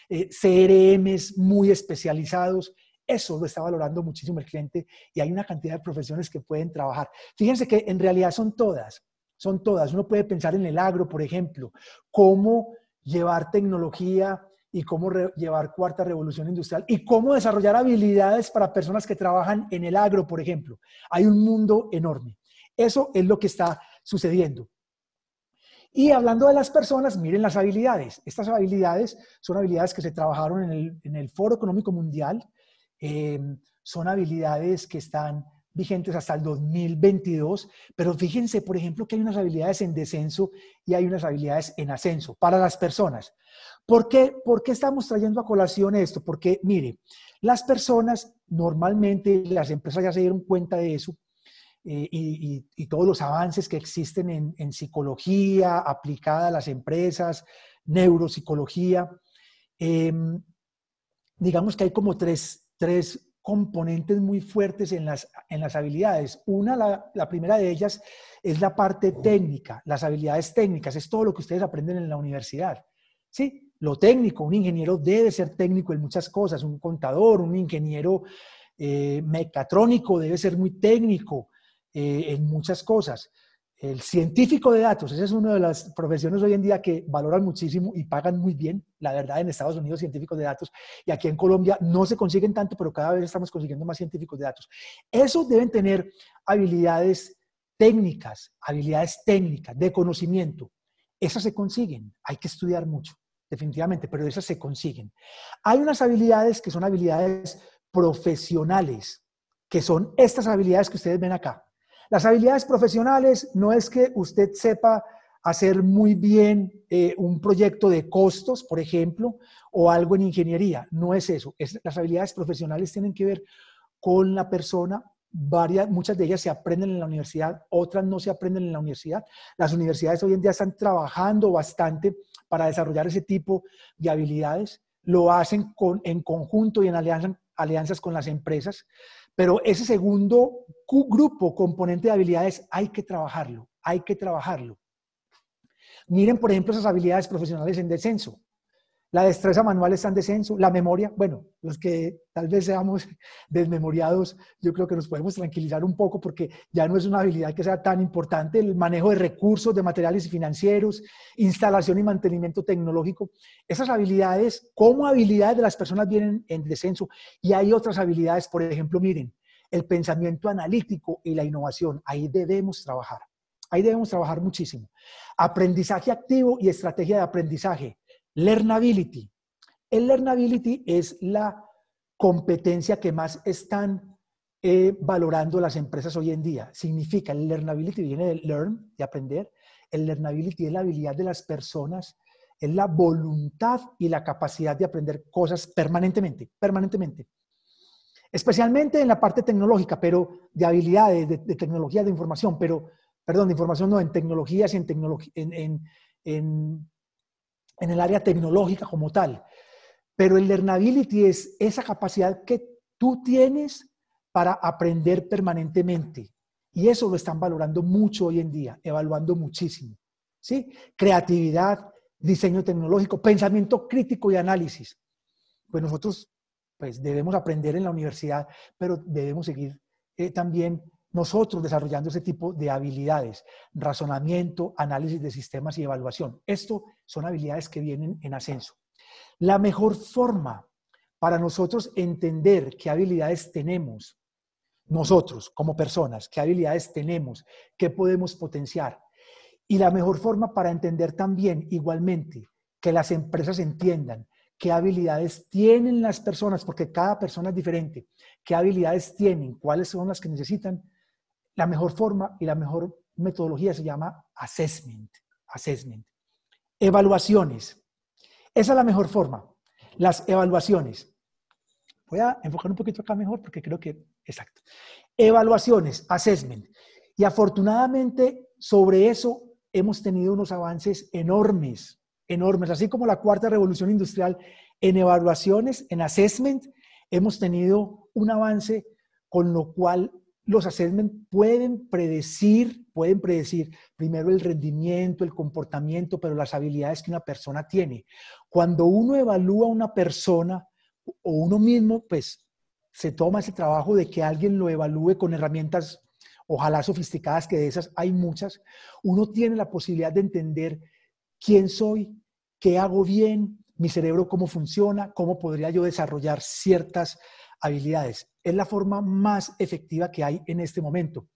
eh, CRMs muy especializados. Eso lo está valorando muchísimo el cliente y hay una cantidad de profesiones que pueden trabajar. Fíjense que en realidad son todas, son todas. Uno puede pensar en el agro, por ejemplo, cómo llevar tecnología y cómo llevar cuarta revolución industrial y cómo desarrollar habilidades para personas que trabajan en el agro, por ejemplo. Hay un mundo enorme. Eso es lo que está sucediendo. Y hablando de las personas, miren las habilidades. Estas habilidades son habilidades que se trabajaron en el, en el Foro Económico Mundial eh, son habilidades que están vigentes hasta el 2022, pero fíjense, por ejemplo, que hay unas habilidades en descenso y hay unas habilidades en ascenso para las personas. ¿Por qué, estamos trayendo a colación esto? Porque, mire, las personas normalmente, las empresas ya se dieron cuenta de eso, eh, y, todos los avances que existen en, psicología aplicada a las empresas, neuropsicología, eh, digamos que hay como tres, tres componentes muy fuertes en las, en las habilidades. Una, la, primera de ellas es la parte técnica, las habilidades técnicas, es todo lo que ustedes aprenden en la universidad. Sí, lo técnico, un ingeniero debe ser técnico en muchas cosas, un contador, un ingeniero eh, mecatrónico debe ser muy técnico eh, en muchas cosas. El científico de datos, esa es una de las profesiones hoy en día que valoran muchísimo y pagan muy bien, la verdad, en Estados Unidos científicos de datos, y aquí en Colombia no se consiguen tanto, pero cada vez estamos consiguiendo más científicos de datos. Esos deben tener habilidades técnicas, habilidades técnicas, de conocimiento. Esas se consiguen, hay que estudiar mucho, definitivamente, pero esas se consiguen. Hay unas habilidades que son habilidades profesionales, que son estas habilidades que ustedes ven acá. Las habilidades profesionales no es que usted sepa hacer muy bien eh, un proyecto de costos, por ejemplo, o algo en ingeniería. No es eso. las habilidades profesionales tienen que ver con la persona. Varias, muchas de ellas se aprenden en la universidad, otras no se aprenden en la universidad. Las universidades hoy en día están trabajando bastante para desarrollar ese tipo de habilidades. Lo hacen con, en conjunto y en alianzas con las empresas. Pero ese segundo grupo, componente de habilidades, hay que trabajarlo, hay que trabajarlo. Miren, por ejemplo, esas habilidades profesionales en descenso. La destreza manual está en descenso, la memoria, bueno, los que tal vez seamos [laughs] desmemoriados, yo creo que nos podemos tranquilizar un poco porque ya no es una habilidad que sea tan importante, el manejo de recursos, de materiales financieros, instalación y mantenimiento tecnológico. Esas habilidades, como habilidades de las personas vienen en descenso y hay otras habilidades, por ejemplo, miren, el pensamiento analítico y la innovación, ahí debemos trabajar. Ahí debemos trabajar muchísimo. Aprendizaje activo y estrategia de aprendizaje Learnability. El learnability es la competencia que más están eh, valorando las empresas hoy en día. Significa, el learnability viene del learn, de aprender. El learnability es la habilidad de las personas, es la voluntad y la capacidad de aprender cosas permanentemente, permanentemente. Especialmente en la parte tecnológica, pero de habilidades, de, de tecnologías de información, pero, perdón, de información no, en tecnologías y en, en, en, en el área tecnológica como tal. Pero el learnability es esa capacidad que tú tienes para aprender permanentemente. Y eso lo están valorando mucho hoy en día, evaluando muchísimo. ¿sí? Creatividad, diseño tecnológico, pensamiento crítico y análisis. Pues nosotros pues, debemos aprender en la universidad, pero debemos seguir eh, también nosotros desarrollando ese tipo de habilidades, razonamiento, análisis de sistemas y evaluación. Esto son habilidades que vienen en ascenso. La mejor forma para nosotros entender qué habilidades tenemos, nosotros como personas, qué habilidades tenemos, qué podemos potenciar. Y la mejor forma para entender también igualmente que las empresas entiendan qué habilidades tienen las personas, porque cada persona es diferente, qué habilidades tienen, cuáles son las que necesitan. La mejor forma y la mejor metodología se llama assessment, assessment, Evaluaciones. Esa es la mejor forma. Las evaluaciones. Voy a enfocar un poquito acá mejor porque creo que, exacto. Evaluaciones, assessment. Y afortunadamente sobre eso hemos tenido unos avances enormes, enormes, así como la cuarta revolución industrial en evaluaciones, en assessment, hemos tenido un avance con lo cual los assessment pueden predecir, pueden predecir primero el rendimiento, el comportamiento, pero las habilidades que una persona tiene. Cuando uno evalúa a una persona o uno mismo, pues se toma ese trabajo de que alguien lo evalúe con herramientas, ojalá sofisticadas, que de esas hay muchas, uno tiene la posibilidad de entender quién soy, qué hago bien, mi cerebro cómo funciona, cómo podría yo desarrollar ciertas habilidades. Es la forma más efectiva que hay en este momento.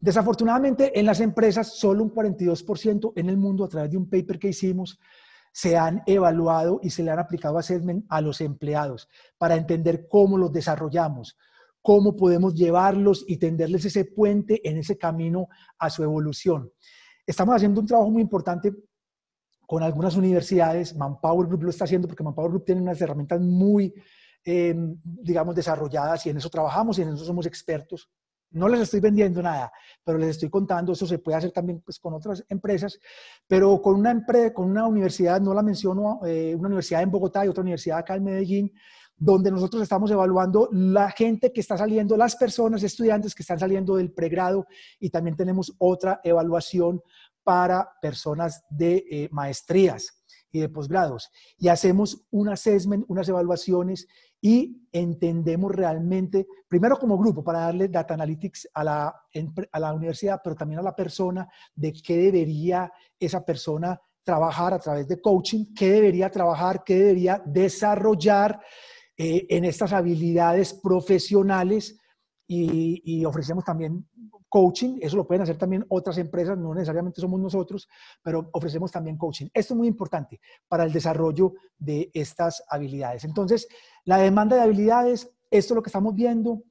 Desafortunadamente, en las empresas, solo un 42% en el mundo, a través de un paper que hicimos, se han evaluado y se le han aplicado a SEDMEN a los empleados para entender cómo los desarrollamos, cómo podemos llevarlos y tenderles ese puente en ese camino a su evolución. Estamos haciendo un trabajo muy importante con algunas universidades, Manpower Group lo está haciendo porque Manpower Group tiene unas herramientas muy digamos, desarrolladas y en eso trabajamos y en eso somos expertos. No les estoy vendiendo nada, pero les estoy contando, eso se puede hacer también pues, con otras empresas, pero con una, con una universidad, no la menciono, eh, una universidad en Bogotá y otra universidad acá en Medellín, donde nosotros estamos evaluando la gente que está saliendo, las personas, estudiantes que están saliendo del pregrado y también tenemos otra evaluación para personas de eh, maestrías y de posgrados. Y hacemos un assessment, unas evaluaciones y entendemos realmente, primero como grupo, para darle data analytics a la, la universidad, pero también a la persona, de qué debería esa persona trabajar a través de coaching, qué debería trabajar, qué debería desarrollar eh, en estas habilidades profesionales y, ofrecemos también coaching, eso lo pueden hacer también otras empresas, no necesariamente somos nosotros, pero ofrecemos también coaching. Esto es muy importante para el desarrollo de estas habilidades. Entonces, la demanda de habilidades, esto es lo que estamos viendo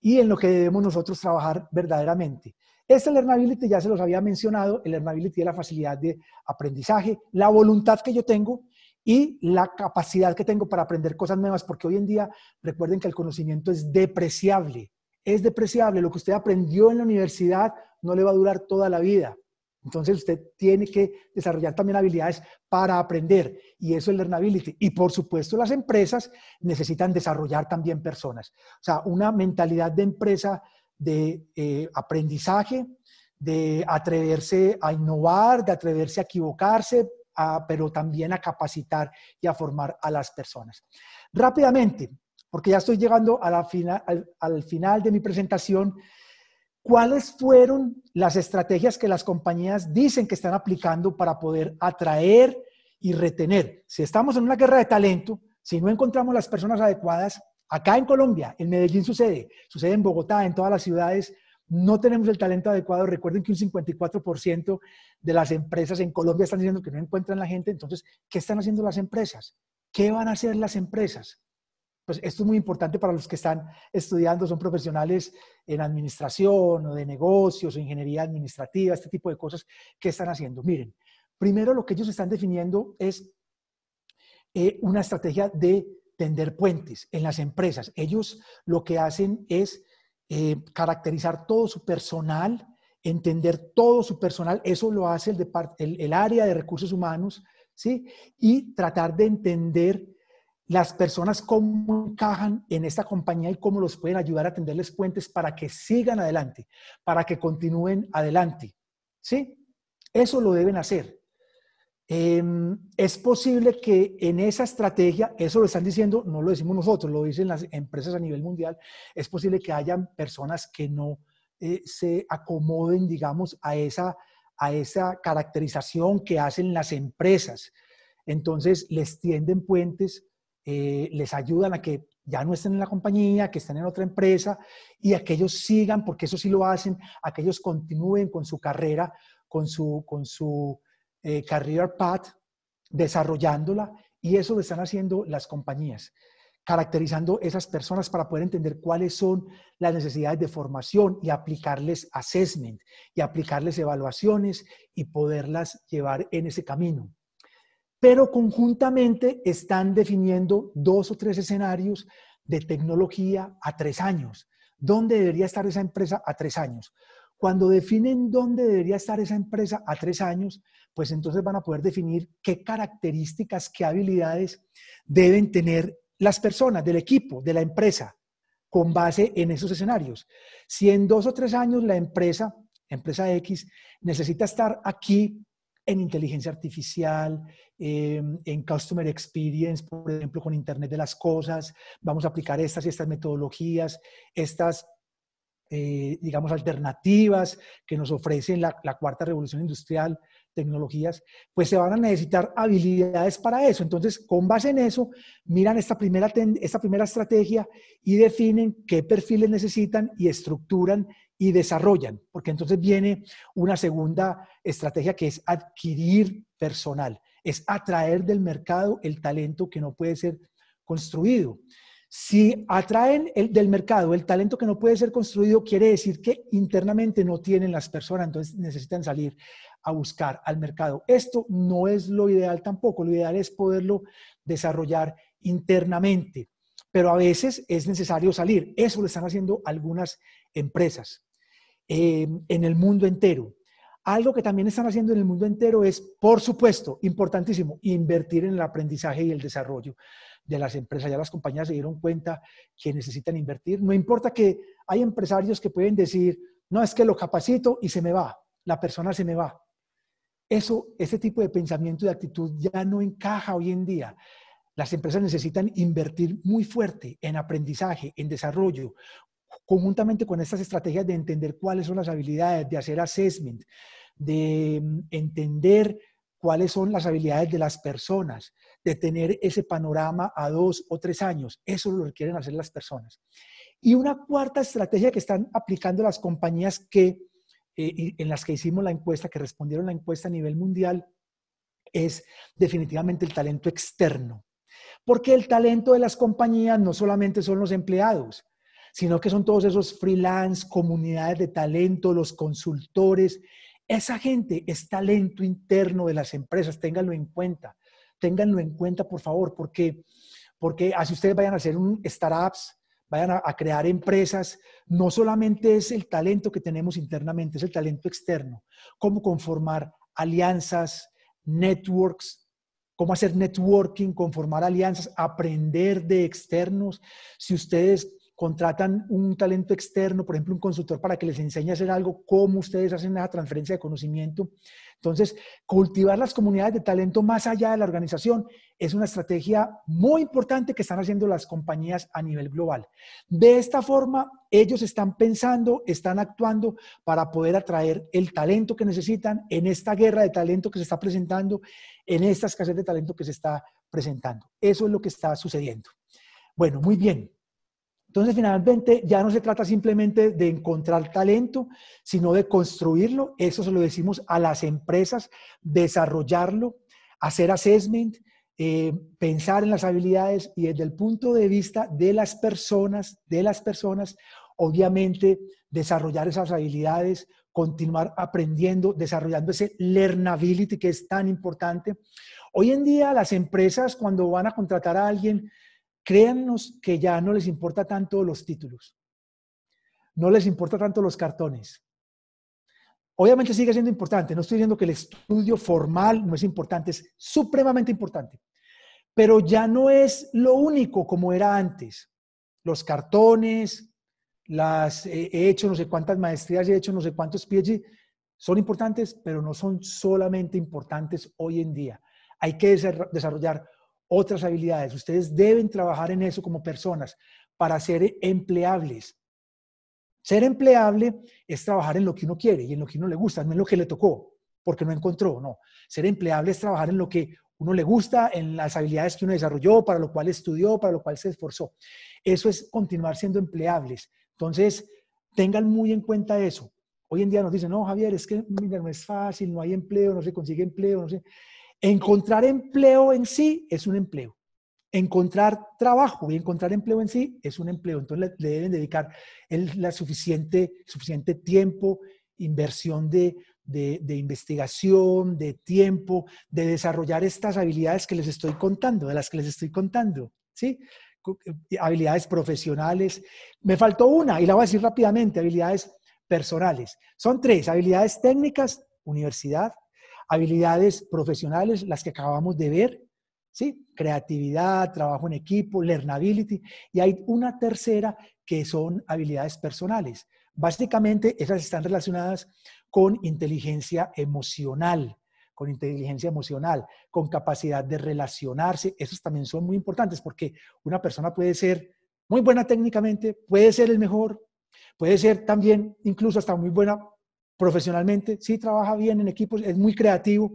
y en lo que debemos nosotros trabajar verdaderamente. Este learnability ya se los había mencionado, el learnability de la facilidad de aprendizaje, la voluntad que yo tengo y la capacidad que tengo para aprender cosas nuevas, porque hoy en día recuerden que el conocimiento es depreciable es depreciable, lo que usted aprendió en la universidad no le va a durar toda la vida. Entonces usted tiene que desarrollar también habilidades para aprender y eso es learnability. Y por supuesto las empresas necesitan desarrollar también personas. O sea, una mentalidad de empresa de eh, aprendizaje, de atreverse a innovar, de atreverse a equivocarse, ah, pero también a capacitar y a formar a las personas. Rápidamente, porque ya estoy llegando al, al final de mi presentación, ¿cuáles fueron las estrategias que las compañías dicen que están aplicando para poder atraer y retener? Si estamos en una guerra de talento, si no encontramos las personas adecuadas, acá en Colombia, en Medellín sucede, sucede en Bogotá, en todas las ciudades, no tenemos el talento adecuado. Recuerden que un 54% de las empresas en Colombia están diciendo que no encuentran la gente. Entonces, ¿qué están haciendo las empresas? ¿Qué van a hacer las empresas? pues esto es muy importante para los que están estudiando, son profesionales en administración o de negocios o ingeniería administrativa, este tipo de cosas que están haciendo. Miren, primero lo que ellos están definiendo es eh, una estrategia de tender puentes en las empresas. Ellos lo que hacen es eh, caracterizar todo su personal, entender todo su personal, eso lo hace el, el área de recursos humanos, ¿sí? Y tratar de entender las personas cómo encajan en esta compañía y cómo los pueden ayudar a tenderles puentes para que sigan adelante, para que continúen adelante. ¿Sí? Eso lo deben hacer. Em, es posible que en esa estrategia, eso lo están diciendo, no lo decimos nosotros, lo dicen las empresas a nivel mundial, es posible que hayan personas que no eh, se acomoden, digamos, a esa, a esa caracterización que hacen las empresas. Entonces, les tienden puentes eh, les ayudan a que ya no estén en la compañía, que estén en otra empresa y a que ellos sigan, porque eso sí lo hacen, a que ellos continúen con su carrera, con su, con eh, career path, desarrollándola y eso lo están haciendo las compañías caracterizando esas personas para poder entender cuáles son las necesidades de formación y aplicarles assessment y aplicarles evaluaciones y poderlas llevar en ese camino pero conjuntamente están definiendo dos o tres escenarios de tecnología a tres años. ¿Dónde debería estar esa empresa a tres años? Cuando definen dónde debería estar esa empresa a tres años, pues entonces van a poder definir qué características, qué habilidades deben tener las personas del equipo, de la empresa, con base en esos escenarios. Si en dos o tres años la empresa, empresa X, necesita estar aquí en inteligencia artificial, em, en Customer Experience, por ejemplo, con Internet de las Cosas. Vamos a aplicar estas y estas metodologías, estas, eh, digamos, alternativas que nos ofrecen la, cuarta revolución industrial, tecnologías, pues se van a necesitar habilidades para eso. Entonces, con base en eso, miran esta primera, esta primera estrategia y definen qué perfiles necesitan y estructuran y desarrollan, porque entonces viene una segunda estrategia que es adquirir personal, es atraer del mercado el talento que no puede ser construido. Si atraen del mercado el talento que no puede ser construido, quiere decir que internamente no tienen las personas, entonces necesitan salir a buscar al mercado. Esto no es lo ideal tampoco, lo ideal es poderlo desarrollar internamente, pero a veces es necesario salir. Eso lo están haciendo algunas empresas. Em, en el mundo entero. Algo que también están haciendo en el mundo entero es, por supuesto, importantísimo, invertir en el aprendizaje y el desarrollo de las empresas. Ya las compañías se dieron cuenta que necesitan invertir. No importa que hay empresarios que pueden decir, no, es que lo capacito y se me va, la persona se me va. Eso, ese tipo de pensamiento y de actitud ya no encaja hoy en día. Las empresas necesitan invertir muy fuerte en aprendizaje, en desarrollo, conjuntamente con estas estrategias de entender cuáles son las habilidades, de hacer assessment, de mm, entender cuáles son las habilidades de las personas, de tener ese panorama a dos o tres años. Eso lo quieren hacer las personas. Y una cuarta estrategia que están aplicando las compañías que, eh, en las que hicimos la encuesta, que respondieron la encuesta a nivel mundial, es definitivamente el talento externo. Porque el talento de las compañías no solamente son los empleados, sino que son todos esos freelance, comunidades de talento, los consultores. Esa gente es talento interno de las empresas, ténganlo en cuenta, ténganlo en cuenta por favor, porque, porque así ustedes vayan a hacer un startups, vayan a crear empresas, no solamente es el talento que tenemos internamente, es el talento externo, cómo conformar alianzas, networks, cómo hacer networking, conformar alianzas, aprender de externos. Si ustedes contratan un talento externo, por ejemplo, un consultor para que les enseñe a hacer algo, cómo ustedes hacen la transferencia de conocimiento. Entonces, cultivar las comunidades de talento más allá de la organización es una estrategia muy importante que están haciendo las compañías a nivel global. De esta forma, ellos están pensando, están actuando para poder atraer el talento que necesitan en esta guerra de talento que se está presentando, en esta escasez de talento que se está presentando. Eso es lo que está sucediendo. Bueno, muy bien. Entonces, finalmente, ya no se trata simplemente de encontrar talento, sino de construirlo. Eso se lo decimos a las empresas, desarrollarlo, hacer assessment, eh, pensar en las habilidades y desde el punto de vista de las personas, de las personas, obviamente, desarrollar esas habilidades, continuar aprendiendo, desarrollando ese learnability que es tan importante. Hoy en día las empresas cuando van a contratar a alguien créannos que ya no les importa tanto los títulos, no les importa tanto los cartones. Obviamente sigue siendo importante, no estoy diciendo que el estudio formal no es importante, es supremamente importante, pero ya no es lo único como era antes. Los cartones, las eh, he hecho no sé cuántas maestrías, he hecho no sé cuántos PhD, son importantes, pero no son solamente importantes hoy en día. Hay que desarrollar otras habilidades. Ustedes deben trabajar en eso como personas para ser empleables. Ser empleable es trabajar en lo que uno quiere y en lo que uno le gusta, no en lo que le tocó, porque no encontró, no. Ser empleable es trabajar en lo que uno le gusta, en las habilidades que uno desarrolló, para lo cual estudió, para lo cual se esforzó. Eso es continuar siendo empleables. Entonces, tengan muy en cuenta eso. Hoy en día nos dicen, no, Javier, es que no es fácil, no hay empleo, no se consigue empleo, no sé. Se... Encontrar empleo en sí es un empleo. Encontrar trabajo y encontrar empleo en sí es un empleo. Entonces le, deben dedicar el la suficiente, suficiente tiempo, inversión de, de, investigación, de tiempo, de desarrollar estas habilidades que les estoy contando, de las que les estoy contando, ¿sí? Eh, habilidades profesionales. Me faltó una y la voy a decir rápidamente, habilidades personales. Son tres, habilidades técnicas, universidad, habilidades profesionales, las que acabamos de ver, ¿sí? creatividad, trabajo en equipo, learnability, y hay una tercera que son habilidades personales. Básicamente, esas están relacionadas con inteligencia emocional, con inteligencia emocional, con capacidad de relacionarse. Esas también son muy importantes porque una persona puede ser muy buena técnicamente, puede ser el mejor, puede ser también incluso hasta muy buena profesionalmente, sí trabaja bien en equipos, es muy creativo,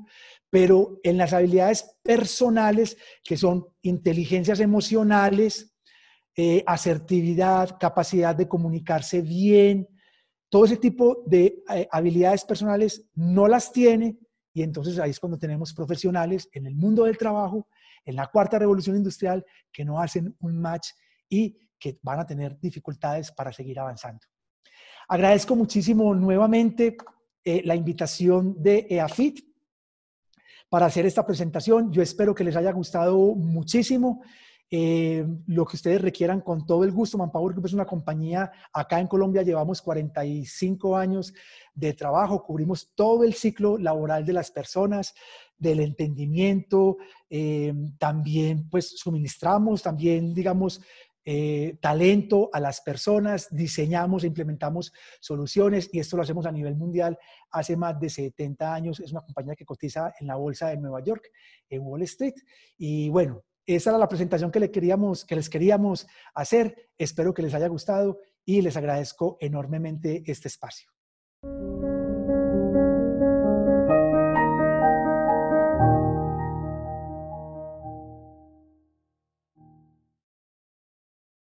pero en las habilidades personales, que son inteligencias emocionales, eh, asertividad, capacidad de comunicarse bien, todo ese tipo de eh, habilidades personales no las tiene y entonces ahí es cuando tenemos profesionales en el mundo del trabajo, en la cuarta revolución industrial, que no hacen un match y que van a tener dificultades para seguir avanzando. Agradezco muchísimo nuevamente eh, la invitación de EAFIT para hacer esta presentación. Yo espero que les haya gustado muchísimo. Eh, lo que ustedes requieran con todo el gusto. Manpower Group es una compañía, acá en Colombia llevamos 45 años de trabajo, cubrimos todo el ciclo laboral de las personas, del entendimiento, eh, también pues suministramos, también digamos eh, talento a las personas, diseñamos e implementamos soluciones y esto lo hacemos a nivel mundial hace más de 70 años. Es una compañía que cotiza en la bolsa de Nueva York, en Wall Street. Y bueno, esa era la presentación que, le queríamos, que les queríamos hacer. Espero que les haya gustado y les agradezco enormemente este espacio.